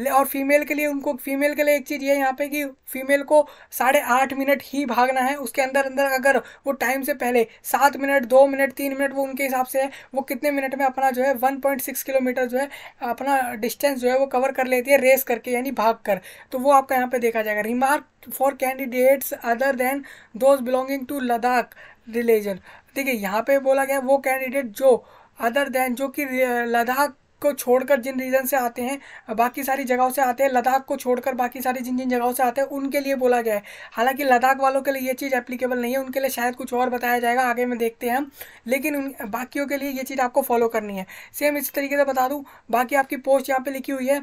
[SPEAKER 1] और फीमेल के लिए उनको फीमेल के लिए एक चीज़ ये यहाँ पे कि फीमेल को साढ़े आठ मिनट ही भागना है उसके अंदर अंदर अगर वो टाइम से पहले सात मिनट दो मिनट तीन मिनट वो उनके हिसाब से है वो कितने मिनट में अपना जो है वन पॉइंट सिक्स किलोमीटर जो है अपना डिस्टेंस जो है वो कवर कर लेती है रेस करके यानी भाग कर तो वो आपका यहाँ पर देखा जाएगा remark for candidates other than those belonging to Ladakh religion देखिए यहाँ पे बोला गया वो कैंडिडेट जो अदर देन जो कि लद्दाख को छोड़कर जिन रीज़न से आते हैं बाकी सारी जगहों से आते हैं लद्दाख को छोड़कर बाकी सारी जिन जिन जगहों से आते हैं उनके लिए बोला गया है हालांकि लद्दाख वालों के लिए ये चीज़ एप्लीकेबल नहीं है उनके लिए शायद कुछ और बताया जाएगा आगे में देखते हैं हम लेकिन उन बाकियों के लिए ये चीज़ आपको फॉलो करनी है सेम इसी तरीके से बता दूँ बाकी आपकी पोस्ट यहाँ पर लिखी हुई है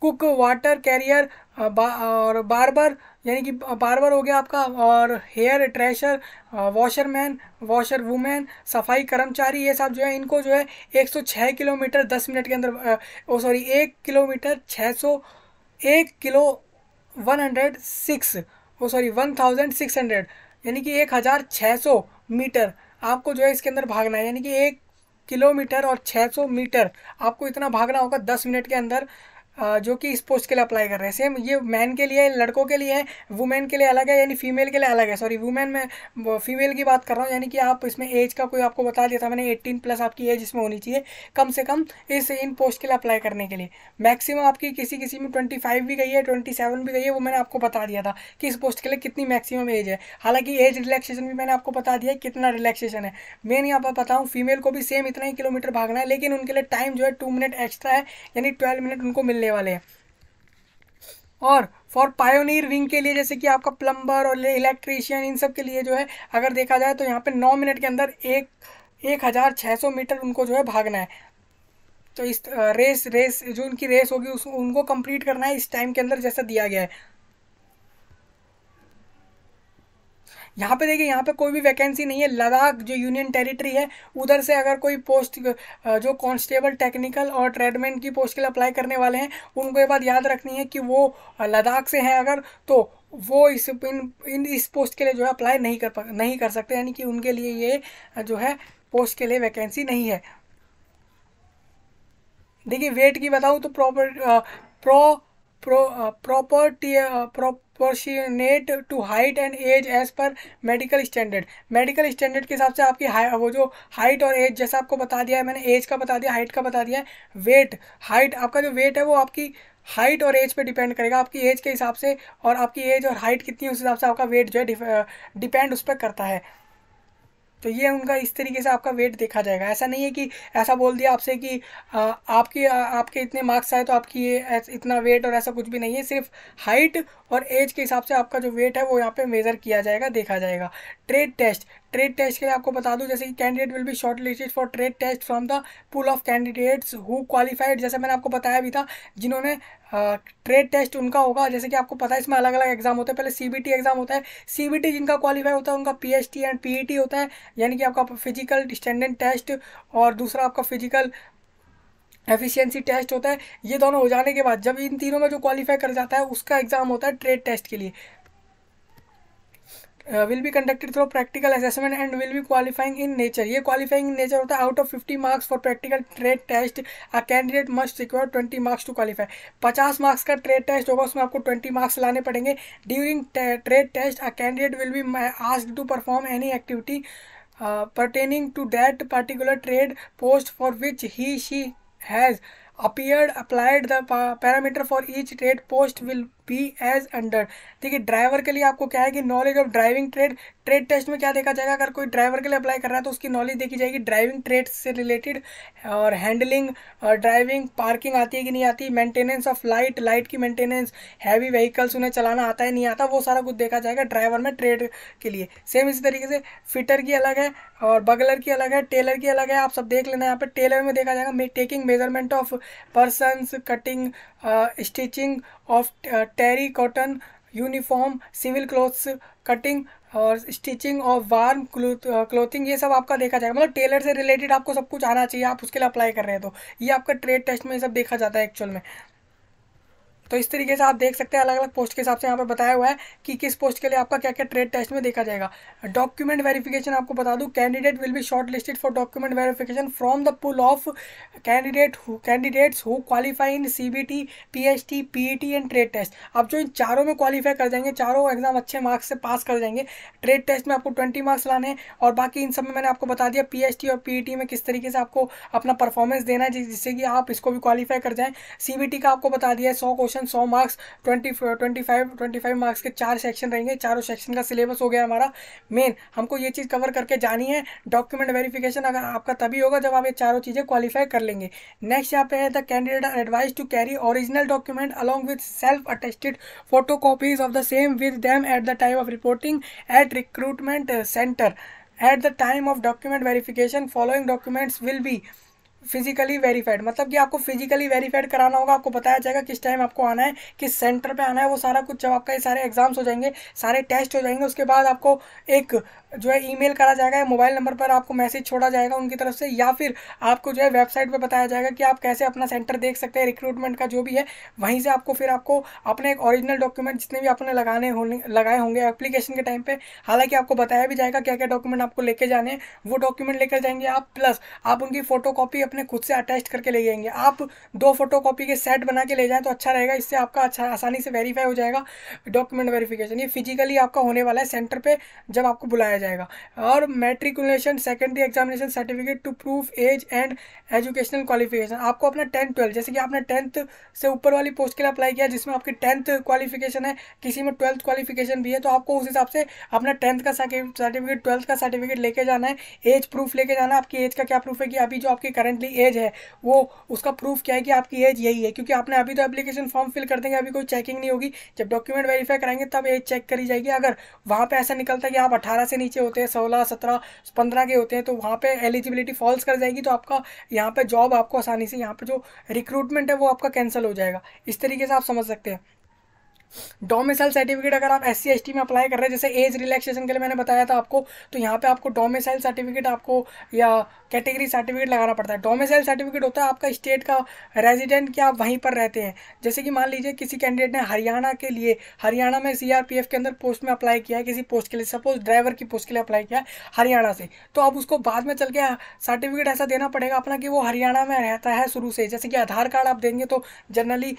[SPEAKER 1] कुक वाटर कैरियर और और बार यानी कि बार्बर हो गया आपका और hairdresser washerman washer women सफाई कर्मचारी ये सब जो है इनको जो है 106 किलोमीटर 10 मिनट के अंदर ओ सॉरी एक किलोमीटर 600 एक किलो 106 ओ सॉरी 1600 यानी कि 1600 मीटर आपको जो है इसके अंदर भागना है यानी कि एक किलोमीटर और 600 मीटर आपको इतना भागना होगा 10 मिनट के अंदर जो कि इस पोस्ट के लिए अप्लाई कर रहे हैं सेम ये मैन के लिए लड़कों के लिए है वुमेन के लिए अलग है यानी फीमेल के लिए अलग है सॉरी वुमेन में फीमेल की बात कर रहा हूँ यानी कि आप इसमें एज का कोई आपको बता दिया था मैंने एट्टीन प्लस आपकी एज इसमें होनी चाहिए कम से कम इस इन पोस्ट के लिए अप्लाई करने के लिए मैक्सिमम आपकी किसी किसी में ट्वेंटी फाइव भी गई है ट्वेंटी सेवन भी गई है वो मैंने आपको बता दिया था कि इस पोस्ट के लिए कितनी मैक्सिमम एज है हालांकि एज रिलैक्सेशन भी मैंने आपको बता दिया है कितना रिलैक्सेशन है मैं यहाँ पर बताऊँ फीमेल को भी सेम इतना ही किलोमीटर भागना है लेकिन उनके लिए टाइम जो है टू मिनट एक्स्ट्रा है यानी ट्वेल्व मिनट उनको मिलने वाले हैं और फॉर पायोनियर विंग के लिए जैसे कि आपका प्लम्बर और इलेक्ट्रीशियन इन सब के लिए जो है अगर देखा जाए तो यहाँ पे नौ मिनट के अंदर एक एक हज़ार छः सौ मीटर उनको जो है भागना है तो इस रेस रेस जो उनकी रेस होगी उस उनको कंप्लीट करना है इस टाइम के अंदर जैसा दिया गया है यहाँ पे देखिए यहाँ पे कोई भी वैकेंसी नहीं है लद्दाख जो यूनियन टेरिटरी है उधर से अगर कोई पोस्ट जो कांस्टेबल टेक्निकल और ट्रेडमैन की पोस्ट के लिए अप्लाई करने वाले हैं उनको ये बात याद रखनी है कि वो लद्दाख से हैं अगर तो वो इस इन, इन इस पोस्ट के लिए जो है अप्लाई नहीं कर नहीं कर सकते यानी कि उनके लिए ये जो है पोस्ट के लिए वैकेंसी नहीं है देखिए वेट की बताऊँ तो proper pro pro property proportionate to height and age age पर मेडिकल स्टैंडर्ड मेडिकल स्टैंडर्ड के हिसाब से आपकी वो जो हाइट और एज जैसा आपको बता दिया है मैंने एज का बता दिया हाइट का बता दिया है वेट हाइट आपका जो वेट है वो आपकी हाइट और एज पे डिपेंड करेगा आपकी एज के हिसाब से और आपकी एज और हाइट कितनी है उस हिसाब से आपका वेट जो है डिपेंड उस पर करता है तो ये उनका इस तरीके से आपका वेट देखा जाएगा ऐसा नहीं है कि ऐसा बोल दिया आपसे कि आपके आपके इतने मार्क्स आए तो आपकी ये इतना वेट और ऐसा कुछ भी नहीं है सिर्फ हाइट और एज के हिसाब से आपका जो वेट है वो यहाँ पे मेज़र किया जाएगा देखा जाएगा ट्रेड टेस्ट ट्रेड टेस्ट के लिए आपको बता दूं जैसे कि candidate will be short listed for trade test from the pool of candidates who qualified जैसे मैंने आपको बताया भी था जिन्होंने ट्रेड uh, टेस्ट उनका होगा जैसे कि आपको पता है इसमें अलग अलग एग्जाम होते हैं पहले सीबीटी एग्जाम होता है सीबीटी जिनका क्वालिफाई होता है उनका पीएचटी एंड पीईटी होता है यानी कि आपका फिजिकल स्टैंडर्ड टेस्ट और दूसरा आपका फिजिकल एफिशिएंसी टेस्ट होता है ये दोनों हो जाने के बाद जब इन तीनों में जो क्वालिफाई कर जाता है उसका एग्ज़ाम होता है ट्रेड टेस्ट के लिए will be conducted through practical assessment and will be qualifying in nature ये क्वालिफाइंग इन नेचर होता है out of fifty marks for practical trade test a candidate must secure twenty marks to qualify पचास मार्क्स का trade test होगा उसमें आपको twenty marks लाने पड़ेंगे during trade test a candidate will be asked to perform any activity pertaining to that particular trade post for which he she has appeared applied the parameter for each trade post will be as under देखिए driver के लिए आपको क्या है कि knowledge of driving trade trade test में क्या देखा जाएगा अगर कोई ड्राइवर के लिए अप्लाई कर रहा है तो उसकी नॉलेज देखी जाएगी ड्राइविंग ट्रेड से रिलेटेड और हैंडलिंग और ड्राइविंग पार्किंग आती है कि नहीं आती मेंटेनेंस ऑफ लाइट लाइट की मेंटेनेंस हैवी व्हीकल्स उन्हें चलाना आता है नहीं आता वो सारा कुछ देखा जाएगा ड्राइवर में ट्रेड के लिए सेम इसी तरीके से फिटर की अलग है और बगलर की अलग है टेलर की अलग है आप सब देख लेना यहाँ पर टेलर में देखा जाएगा taking measurement of persons cutting stitching of terry cotton uniform civil clothes cutting और स्टिचिंग ऑफ वार्म क्लोथिंग ये सब आपका देखा जाएगा मतलब टेलर से रिलेटेड आपको सब कुछ आना चाहिए आप उसके लिए अप्लाई कर रहे हैं तो ये आपका ट्रेड टेस्ट में सब देखा जाता है एक्चुअल में तो इस तरीके से आप देख सकते हैं अलग अलग पोस्ट के हिसाब से यहाँ पर बताया हुआ है कि किस पोस्ट के लिए आपका क्या क्या ट्रेड टेस्ट में देखा जाएगा डॉक्यूमेंट वेरिफिकेशन आपको बता दूँ candidate will be short listed for document verification from the pool of candidate candidates who qualify in C B T P H T P E T and trade test आप जो इन चारों में qualify कर जाएंगे चारों एग्जाम अच्छे marks से पास कर जाएंगे ट्रेड टेस्ट में आपको ट्वेंटी मार्क्स लाने हैं और बाकी इन सब में मैंने आपको बता दिया पी एच टी और पी ई टी में किस तरीके से आपको अपना परफॉर्मेंस देना है जिससे कि आप इसको भी क्वालिफाई कर जाएँ सी बी टी का आपको बता दिया है सौ क्वेश्चन सेक्शन सौ marks twenty twenty five twenty five marks के चार सेक्शन रहेंगे चारों सेक्शन का सिलेबस हो गया हमारा मेन हमको ये चीज़ कवर करके जानी है डॉक्यूमेंट वेरिफिकेशन अगर आपका तभी होगा जब आप ये चारों चीज़ें क्वालिफाई कर लेंगे नेक्स्ट यहाँ पे है the candidate are advise to carry original document along with self attested photo copies of the same with them at the time of reporting at recruitment centre at the time of document verification following documents will be physically verified मतलब कि आपको physically verified कराना होगा आपको बताया जाएगा किस time आपको आना है किस सेंटर पे आना है वो सारा कुछ जब आपका ये सारे एग्जाम्स हो जाएंगे सारे टेस्ट हो जाएंगे उसके बाद आपको एक जो है ईमेल करा जाएगा या मोबाइल नंबर पर आपको मैसेज छोड़ा जाएगा उनकी तरफ से या फिर आपको जो है वेबसाइट पर बताया जाएगा कि आप कैसे अपना सेंटर देख सकते हैं रिक्रूटमेंट का जो भी है वहीं से आपको फिर आपको अपने एक ओरिजिनल डॉक्यूमेंट जितने भी आपने लगाने होने लगाए होंगे एप्लीकेशन के टाइम पर हालांकि आपको बताया भी जाएगा क्या क्या डॉक्यूमेंट आपको लेके जाने हैं वो डॉक्यूमेंट लेकर जाएंगे आप प्लस आप उनकी फोटो अपने खुद से अटैच करके ले जाएंगे आप दो फोटो के सेट बना के ले जाएँ तो अच्छा रहेगा इससे आपका अच्छा आसानी से वेरीफाई हो जाएगा डॉक्यूमेंट वेरीफिकेशन ये फिजिकली आपका होने वाला है सेंटर पर जब आपको बुलाया जाएगा और matriculation secondary examination certificate to proof age and educational qualification आपको अपना टेंथ ट्वेल्थ जैसे कि आपने टेंथ से ऊपर वाली पोस्ट के लिए अप्लाई किया जिसमें आपकी टेंथ क्वालिफिकेशन है किसी में ट्वेल्थ क्वालिफिकेशन भी है तो आपको उस हिसाब से अपना टेंथ का सर्टिफिकेट ट्वेल्थ का सर्टिफिकेट लेके जाना है एज प्रूफ लेके जाना है आपकी एज का क्या प्रूफ है कि अभी जो आपकी करंटली एज है वो उसका प्रूफ क्या है कि आपकी एज यही है क्योंकि आपने अभी तो एप्लीकेशन फॉर्म फिल कर देंगे अभी कोई चेकिंग नहीं होगी जब डॉक्यूमेंट वेरीफाई कराएंगे तब एज चेक करी जाएगी अगर वहाँ पर ऐसा निकलता है कि आप अठारह से नीचे नीचे होते हैं सोलह सत्रह पंद्रह के होते हैं तो वहाँ पे एलिजिबिलिटी फॉल्स कर जाएगी तो आपका यहाँ पे जॉब आपको आसानी से यहाँ पे जो रिक्रूटमेंट है वो आपका कैंसिल हो जाएगा इस तरीके से आप समझ सकते हैं डोमिसाइल सर्टिफिकेट अगर आप एस सी में अप्लाई कर रहे हैं जैसे एज रिलैक्सेशन के लिए मैंने बताया था आपको तो यहाँ पे आपको डोमिसाइल सर्टिफिकेट आपको या कैटेगरी सर्टिफिकेट लगाना पड़ता है डोमिसाइल सर्टिफिकेट होता है आपका स्टेट का रेजिडेंट क्या आप वहीं पर रहते हैं जैसे कि मान लीजिए किसी कैंडिडेट ने हरियाणा के लिए हरियाणा में सी के अंदर पोस्ट में अप्लाई किया है किसी पोस्ट के लिए सपोज ड्राइवर की पोस्ट के लिए अप्लाई किया हरियाणा से तो अब उसको बाद में चल के सर्टिफिकेट ऐसा देना पड़ेगा अपना कि वो हरियाणा में रहता है शुरू से जैसे कि आधार कार्ड आप देंगे तो जनरली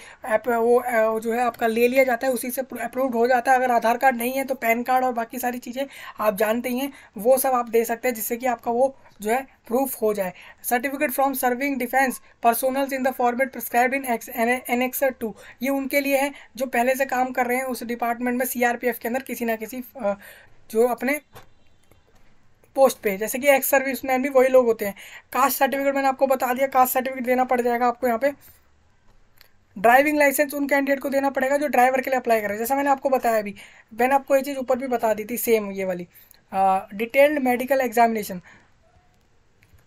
[SPEAKER 1] वो जो है आपका ले लिया जाता जाता है उसी से अप्रूव्ड हो जाता है अगर आधार कार्ड नहीं है तो पैन कार्ड और बाकी सारी चीज़ें आप जानते ही हैं वो सब आप दे सकते हैं जिससे कि आपका वो जो है प्रूफ हो जाए certificate from serving defence personnel in the format prescribe in ex two ये उनके लिए है जो पहले से काम कर रहे हैं उस डिपार्टमेंट में सीआरपीएफ के अंदर किसी ना किसी जो अपने पोस्ट पे जैसे कि एक्स सर्विस मैन भी वही लोग होते हैं कास्ट सर्टिफिकेट मैंने आपको बता दिया कास्ट सर्टिफिकेट देना पड़ जाएगा आपको यहाँ पे ड्राइविंग लाइसेंस उन कैंडिडेट को देना पड़ेगा जो ड्राइवर के लिए अप्लाई करेगा जैसा मैंने आपको बताया अभी मैंने आपको ये चीज़ ऊपर भी बता दी थी सेम ये वाली डिटेल्ड मेडिकल एग्जामिनेशन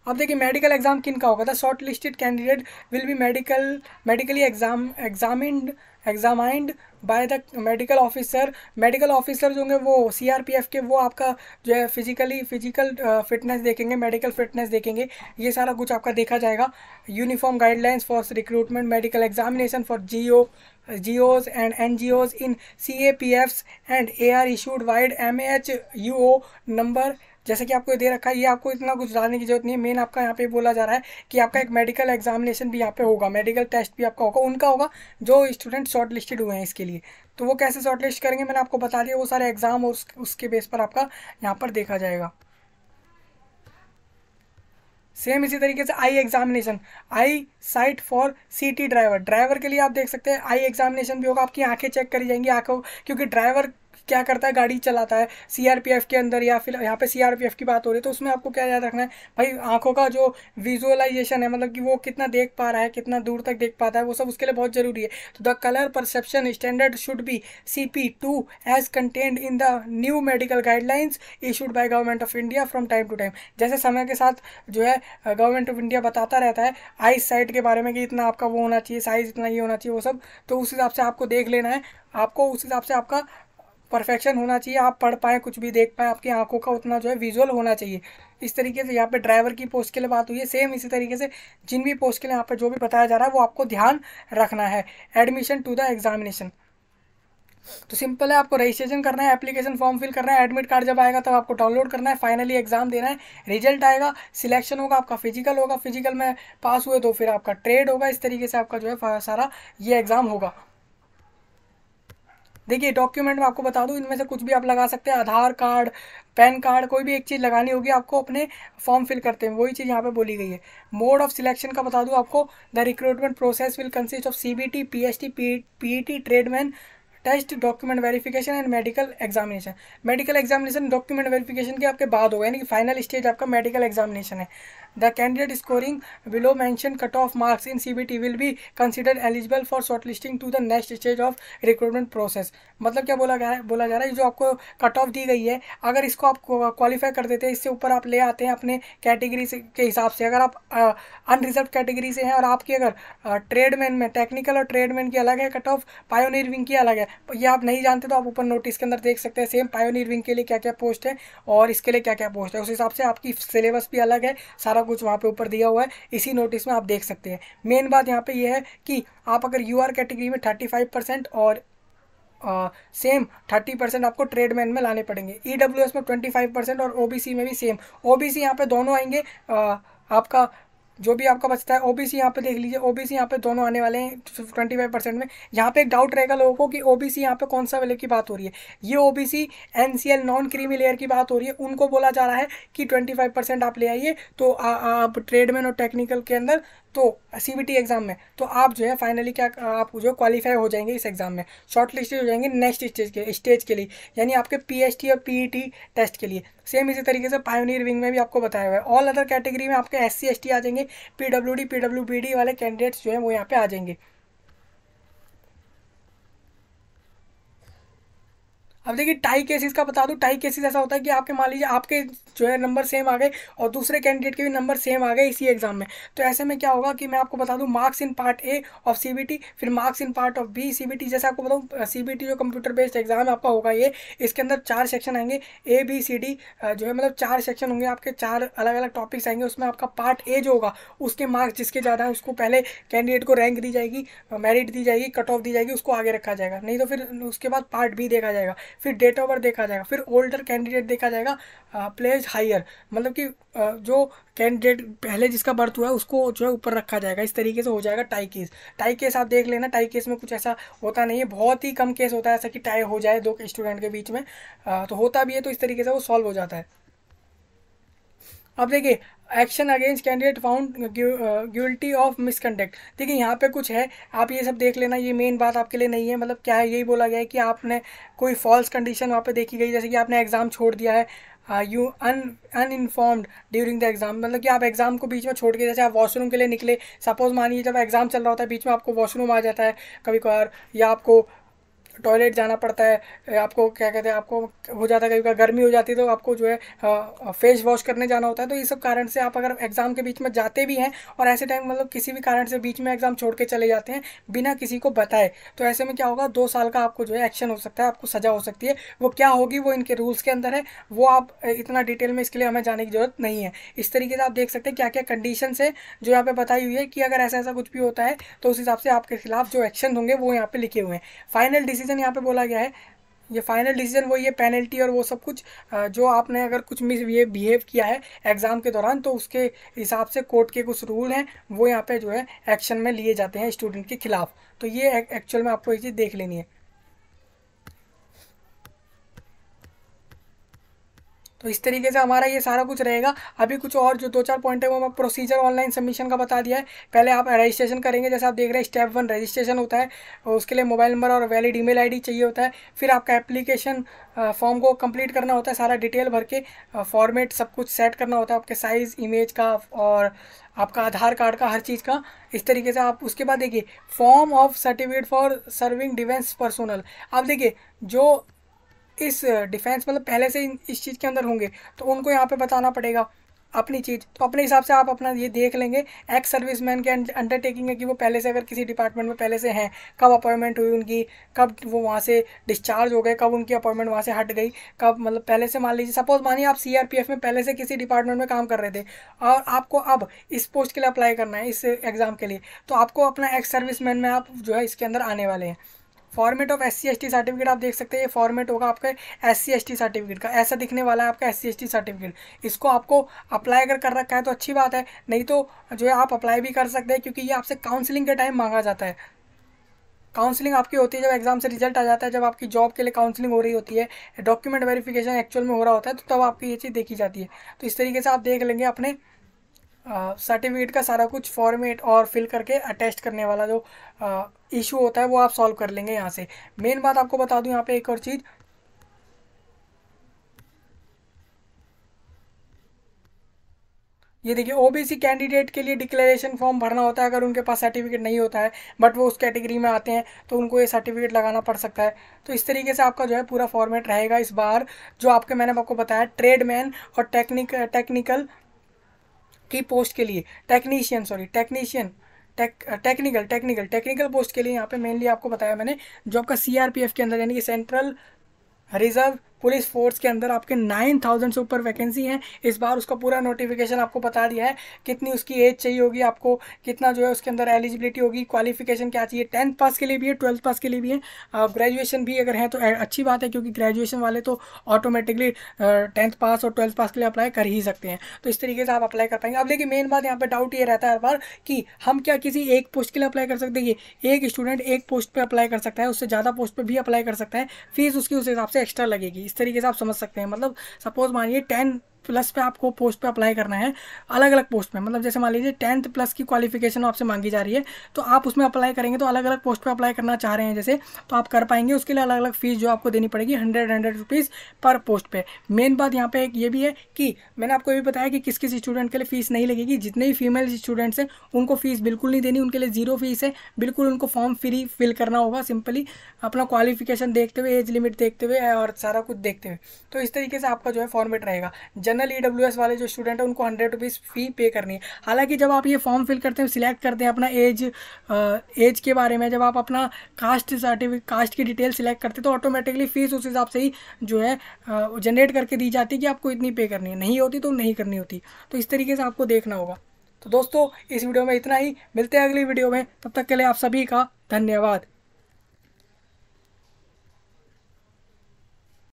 [SPEAKER 1] अब देखिए मेडिकल एग्जाम किन का होगा था short listed candidate will be medical medically exam examined examined by the medical officer medical officer जो होंगे वो सी के वो आपका जो है फिजिकली फिजिकल फिटनेस देखेंगे मेडिकल फिटनेस देखेंगे ये सारा कुछ आपका देखा जाएगा uniform guidelines for recruitment medical examination for G O and A R in vide M A H U O number जैसे कि आपको दे रखा है ये आपको इतना कुछ डालने की जरूरत नहीं है मेन आपका यहाँ पे बोला जा रहा है कि आपका एक मेडिकल एग्जामिनेशन भी यहाँ पे होगा मेडिकल टेस्ट भी आपका होगा उनका होगा जो स्टूडेंट शॉर्ट लिस्टेड हुए हैं इसके लिए तो वो कैसे शॉर्ट लिस्ट करेंगे मैंने आपको बता दिया वो सारे एग्जाम और उसके बेस पर आपका यहाँ पर देखा जाएगा सेम इसी तरीके से eye examination eyesight for CT driver driver के लिए आप देख सकते हैं आई एग्जामिनेशन भी होगा आपकी आंखें चेक करी जाएंगी आंखों क्योंकि ड्राइवर क्या करता है गाड़ी चलाता है सीआरपीएफ के अंदर या फिर यहाँ पे सीआरपीएफ की बात हो रही है तो उसमें आपको क्या याद रखना है भाई आंखों का जो विजुअलाइजेशन है मतलब कि वो कितना देख पा रहा है कितना दूर तक देख पाता है वो सब उसके लिए बहुत जरूरी है तो the colour perception standard should be C P two as contained in the new medical guidelines issued by government of India from time to time जैसे समय के साथ जो है गवर्नमेंट ऑफ इंडिया बताता रहता है आई साइट के बारे में कि इतना आपका वो होना चाहिए साइज इतना ये होना चाहिए वो सब तो उस हिसाब से आपको देख लेना है आपको उस हिसाब से आपका परफेक्शन होना चाहिए आप पढ़ पाएँ कुछ भी देख पाएँ आपकी आंखों का उतना जो है विजुअल होना चाहिए इस तरीके से यहाँ पे ड्राइवर की पोस्ट के लिए बात हुई है सेम इसी तरीके से जिन भी पोस्ट के लिए यहाँ पे जो भी बताया जा रहा है वो आपको ध्यान रखना है एडमिशन टू द एग्जामिनेशन तो सिंपल है आपको रजिस्ट्रेशन करना है एप्लीकेशन फॉर्म फिल करना है एडमिट कार्ड जब आएगा तब आपको डाउनलोड करना है फाइनली एग्जाम देना है रिजल्ट आएगा सिलेक्शन होगा आपका फिजिकल होगा फिजिकल में पास हुए तो फिर आपका ट्रेड होगा इस तरीके से आपका जो है सारा ये एग्जाम होगा देखिए डॉक्यूमेंट में आपको बता दूँ इनमें से कुछ भी आप लगा सकते हैं आधार कार्ड पैन कार्ड कोई भी एक चीज़ लगानी होगी आपको अपने फॉर्म फिल करते हैं वही चीज़ यहाँ पे बोली गई है मोड ऑफ सिलेक्शन का बता दूँ आपको the recruitment process will consist of C B T P H T P E T tradesman test document verification and medical examination medical examination document verification के आपके बाद होगा यानी कि फाइनल स्टेज आपका मेडिकल एग्जामिनेशन है the candidate scoring below mention cut off marks in C B T will be consider eligible for short listing to the next stage of recruitment process मतलब क्या बोला गया है बोला जा रहा है जो आपको कट ऑफ दी गई है अगर इसको आप क्वालिफाई कर देते हैं इससे ऊपर आप ले आते हैं अपने कैटेगरी के हिसाब से अगर आप अनरिजर्व कैटेगरी से हैं और आपकी अगर ट्रेडमैन में टेक्निकल और ट्रेडमैन की अलग है कट ऑफ पायोनियरिंग की अलग है ये आप नहीं जानते तो आप ऊपर नोटिस के अंदर देख सकते हैं सेम पायोनियर विंग के लिए क्या क्या पोस्ट है और इसके लिए क्या क्या पोस्ट है उस हिसाब से आपकी सिलेबस भी अलग है सारा कुछ वहाँ पर ऊपर दिया हुआ है इसी नोटिस में आप देख सकते हैं मेन बात यहाँ पर यह है कि आप अगर यू कैटेगरी में थर्टी और सेम थर्टी परसेंट आपको ट्रेडमैन में लाने पड़ेंगे ई e में ट्वेंटी फाइव परसेंट और ओ में भी सेम ओ बी यहाँ पे दोनों आएंगे uh, आपका जो भी आपका बचता है ओबीसी यहाँ पे देख लीजिए ओबीसी यहाँ पे दोनों आने वाले हैं ट्वेंटी फाइव परसेंट में यहाँ पे एक डाउट रहेगा लोगों को कि ओबीसी यहाँ पे कौन सा वाले की बात हो रही है ये OBC NCL non creamy layer की बात हो रही है उनको बोला जा रहा है कि ट्वेंटी फाइव परसेंट आप ले आइए तो आ, आ, आप ट्रेडमैन और टेक्निकल के अंदर तो सी बी टी एग्ज़ाम में तो आप जो है फाइनली क्या आप जो क्वालिफाई हो जाएंगे इस एग्ज़ाम में शॉर्ट लिस्टेड हो जाएंगे नेक्स्ट स्टेज के स्टेज के लिए यानी आपके पी टी और पी ई टी टेस्ट के लिए सेम इसी तरीके से पायोनियर विंग में भी आपको बताया हुआ है ऑल अदर कैटेगरी में आपके एस सी एस टी आ जाएंगे P W D P W B D वाले कैंडिडेट्स जो है वो यहाँ पे आ जाएंगे अब देखिए टाई केसेस का बता दूँ टाई केसेस ऐसा होता है कि आपके मान लीजिए आपके जो है नंबर सेम आ गए और दूसरे कैंडिडेट के भी नंबर सेम आ गए इसी एग्जाम में तो ऐसे में क्या होगा कि मैं आपको बता दूँ marks in part A of C फिर marks in part of B C जैसे आपको बताऊँ सी जो कंप्यूटर बेस्ड एग्जाम आपका होगा ये इसके अंदर चार सेक्शन आएंगे ए बी सी डी जो है मतलब चार सेक्शन होंगे आपके चार अलग अलग टॉपिक्स आएंगे उसमें आपका पार्ट ए जो होगा उसके मार्क्स जिसके ज़्यादा हैं उसको पहले कैंडिडेट को रैंक दी जाएगी मेरिट दी जाएगी कट ऑफ दी जाएगी उसको आगे रखा जाएगा नहीं तो फिर उसके बाद पार्ट बी देखा जाएगा फिर डेट ऑफ बर्थ देखा जाएगा फिर ओल्डर कैंडिडेट देखा जाएगा प्लेज हायर मतलब कि जो कैंडिडेट पहले जिसका बर्थ हुआ है उसको जो है ऊपर रखा जाएगा इस तरीके से हो जाएगा टाई केस टाई केस आप देख लेना टाई केस में कुछ ऐसा होता नहीं है बहुत ही कम केस होता है ऐसा कि टाई हो जाए दो स्टूडेंट के बीच में तो होता भी है तो इस तरीके से वो सॉल्व हो जाता है अब देखिए action against candidate found guilty of misconduct देखिए यहाँ पे कुछ है आप ये सब देख लेना ये मेन बात आपके लिए नहीं है मतलब क्या है यही बोला गया है कि आपने कोई फॉल्स कंडीशन वहाँ पे देखी गई जैसे कि आपने एग्ज़ाम छोड़ दिया है you un uninformed during the exam मतलब कि आप एग्जाम को बीच में छोड़ के जैसे आप वॉशरूम के लिए निकले सपोज मानिए जब एग्जाम चल रहा होता है बीच में आपको वॉशरूम आ जाता है कभी कभार या आपको टॉयलेट जाना पड़ता है आपको क्या कहते हैं आपको हो जाता है कभी कभी गर्मी हो जाती है तो आपको जो है फेस वॉश करने जाना होता है तो ये सब कारण से आप अगर एग्ज़ाम के बीच में जाते भी हैं और ऐसे टाइम मतलब किसी भी कारण से बीच में एग्ज़ाम छोड़ के चले जाते हैं बिना किसी को बताए तो ऐसे में क्या होगा दो साल का आपको जो है एक्शन हो सकता है आपको सज़ा हो सकती है वो क्या होगी वो इनके रूल्स के अंदर है वो आप इतना डिटेल में इसके लिए हमें जाने की ज़रूरत नहीं है इस तरीके से आप देख सकते हैं क्या क्या कंडीशन है जो यहाँ पे बताई हुई है कि अगर ऐसा ऐसा कुछ भी होता है तो उस हिसाब से आपके खिलाफ जो एक्शन होंगे वो यहाँ पे लिखे हुए हैं फाइनल डिसीजन डिसीजन यहाँ पे बोला गया है ये फाइनल डिसीजन वो ये पेनल्टी और वो सब कुछ जो आपने अगर कुछ मिस ये बिहेव किया है एग्ज़ाम के दौरान तो उसके हिसाब से कोर्ट के कुछ रूल हैं वो यहाँ पे जो है एक्शन में लिए जाते हैं स्टूडेंट के खिलाफ तो ये एक्चुअल में आपको ये चीज़ देख लेनी है तो इस तरीके से हमारा ये सारा कुछ रहेगा अभी कुछ और जो दो चार पॉइंट है वो मैं प्रोसीजर ऑनलाइन सबमिशन का बता दिया है पहले आप रजिस्ट्रेशन करेंगे जैसे आप देख रहे हैं स्टेप वन रजिस्ट्रेशन होता है उसके लिए मोबाइल नंबर और वैलिड ईमेल आईडी चाहिए होता है फिर आपका एप्लीकेशन फॉर्म को कंप्लीट करना होता है सारा डिटेल भर के फॉर्मेट सब कुछ सेट करना होता है आपके साइज़ इमेज का और आपका आधार कार्ड का हर चीज़ का इस तरीके से आप उसके बाद देखिए form of certificate for serving defence personnel आप देखिए जो इस डिफेंस मतलब पहले से इस चीज़ के अंदर होंगे तो उनको यहाँ पर बताना पड़ेगा अपनी चीज़ तो अपने हिसाब से आप अपना ये देख लेंगे एक्स सर्विस मैन के अंडरटेकिंग है कि वो पहले से अगर किसी डिपार्टमेंट में पहले से हैं कब अपॉइंटमेंट हुई उनकी कब वो वहाँ से डिस्चार्ज हो गए कब उनकी अपॉइंटमेंट वहाँ से हट गई कब मतलब पहले से मान लीजिए सपोज मानिए आप सीआरपीएफ में पहले से किसी डिपार्टमेंट में काम कर रहे थे और आपको अब इस पोस्ट के लिए अप्लाई करना है इस एग्ज़ाम के लिए तो आपको अपना एक्स सर्विस मैन में आप जो है इसके अंदर आने वाले हैं format of S C certificate आप देख सकते हैं ये फॉर्मेट होगा आपके एस सी सर्टिफिकेट का ऐसा दिखने वाला है आपका एस सी सर्टिफिकेट इसको आपको अप्लाई अगर कर रखा है तो अच्छी बात है नहीं तो जो है आप अप्लाई भी कर सकते हैं क्योंकि ये आपसे काउंसलिंग के टाइम मांगा जाता है काउंसलिंग आपकी होती है जब एग्जाम से रिजल्ट आ जाता है जब आपकी जॉब के लिए काउंसलिंग हो रही होती है डॉक्यूमेंट वेरिफिकेशन एक्चुअल में हो रहा होता है तो तब आपकी ये चीज़ देखी जाती है तो इस तरीके से आप देख लेंगे अपने सर्टिफिकेट का सारा कुछ फॉर्मेट और फिल करके अटैच करने वाला जो इशू होता है वो आप सॉल्व कर लेंगे यहाँ से मेन बात आपको बता दूँ यहाँ पे एक और चीज़ ये देखिए ओबीसी कैंडिडेट के लिए डिक्लेरेशन फॉर्म भरना होता है अगर उनके पास सर्टिफिकेट नहीं होता है बट वो उस कैटेगरी में आते हैं तो उनको ये सर्टिफिकेट लगाना पड़ सकता है तो इस तरीके से आपका जो है पूरा फॉर्मेट रहेगा इस बार जो आपके मैंने आपको बताया ट्रेडमैन और टेक्निक टेक्निकल की पोस्ट के लिए technician sorry technician tech technical technical technical post के लिए यहाँ पे मेनली आपको बताया मैंने जो आपका सीआरपीएफ के अंदर यानी कि सेंट्रल रिजर्व पुलिस फोर्स के अंदर आपके नाइन थाउजेंड से ऊपर वैकेंसी है इस बार उसका पूरा नोटिफिकेशन आपको बता दिया है कितनी उसकी एज चाहिए होगी आपको कितना जो है उसके अंदर एलिजिबिलिटी होगी क्वालिफिकेशन क्या चाहिए टेंथ पास के लिए भी है ट्वेल्थ पास के लिए भी है ग्रेजुएशन भी अगर है तो अच्छी बात है क्योंकि ग्रेजुएशन वाले तो ऑटोमेटिकली टेंथ पास और ट्वेल्थ पास के लिए अप्लाई कर ही सकते हैं तो इस तरीके से आप अप्लाई कर पाएंगे अब देखिए मेन बात यहाँ पर डाउट ये रहता है हर बार कि हम क्या किसी एक पोस्ट के लिए अप्लाई कर सकते हैं एक स्टूडेंट एक पोस्ट पर अप्लाई कर सकता है उससे ज़्यादा पोस्ट पर भी अप्लाई कर सकता है फीस उसकी उस हिसाब से एक्स्ट्रा लगेगी इस तरीके से आप समझ सकते हैं मतलब सपोज मानिए टेन प्लस पे आपको पोस्ट पे अप्लाई करना है अलग अलग पोस्ट में मतलब जैसे मान लीजिए टेंथ प्लस की क्वालिफिकेशन आपसे मांगी जा रही है तो आप उसमें अप्लाई करेंगे तो अलग अलग पोस्ट पर अप्लाई करना चाह रहे हैं जैसे तो आप कर पाएंगे उसके लिए अलग अलग फीस जो आपको देनी पड़ेगी हंड्रेड हंड्रेड रुपीज़ पर पोस्ट पर मेन बात यहाँ पर एक ये भी है कि मैंने आपको ये भी बताया कि किस किस स्टूडेंट के लिए फ़ीस नहीं लगेगी जितने भी फीमेल स्टूडेंट्स हैं उनको फ़ीस बिल्कुल नहीं देनी उनके लिए ज़ीरो फीस है बिल्कुल उनको फॉर्म फ्री फिल करना होगा सिंपली अपना क्वालिफिकेशन देखते हुए एज लिमिट देखते हुए और सारा कुछ देखते हुए तो इस तरीके से आपका जो है फॉर्मेट रहेगा जनरल ई e वाले जो स्टूडेंट हैं उनको हंड्रेड रुपीज़ फ़ी पे करनी है हालांकि जब आप ये फॉर्म फिल करते हैं सिलेक्ट करते हैं अपना एज एज के बारे में जब आप अपना कास्ट सर्टिफिकेट कास्ट की डिटेल सिलेक्ट करते हैं तो ऑटोमेटिकली फ़ीस उस हिसाब से ही जो है जनरेट करके दी जाती है कि आपको इतनी पे करनी है नहीं होती तो नहीं करनी होती तो इस तरीके से आपको देखना होगा तो दोस्तों इस वीडियो में इतना ही मिलते हैं अगली वीडियो में तब तक के लिए आप सभी का धन्यवाद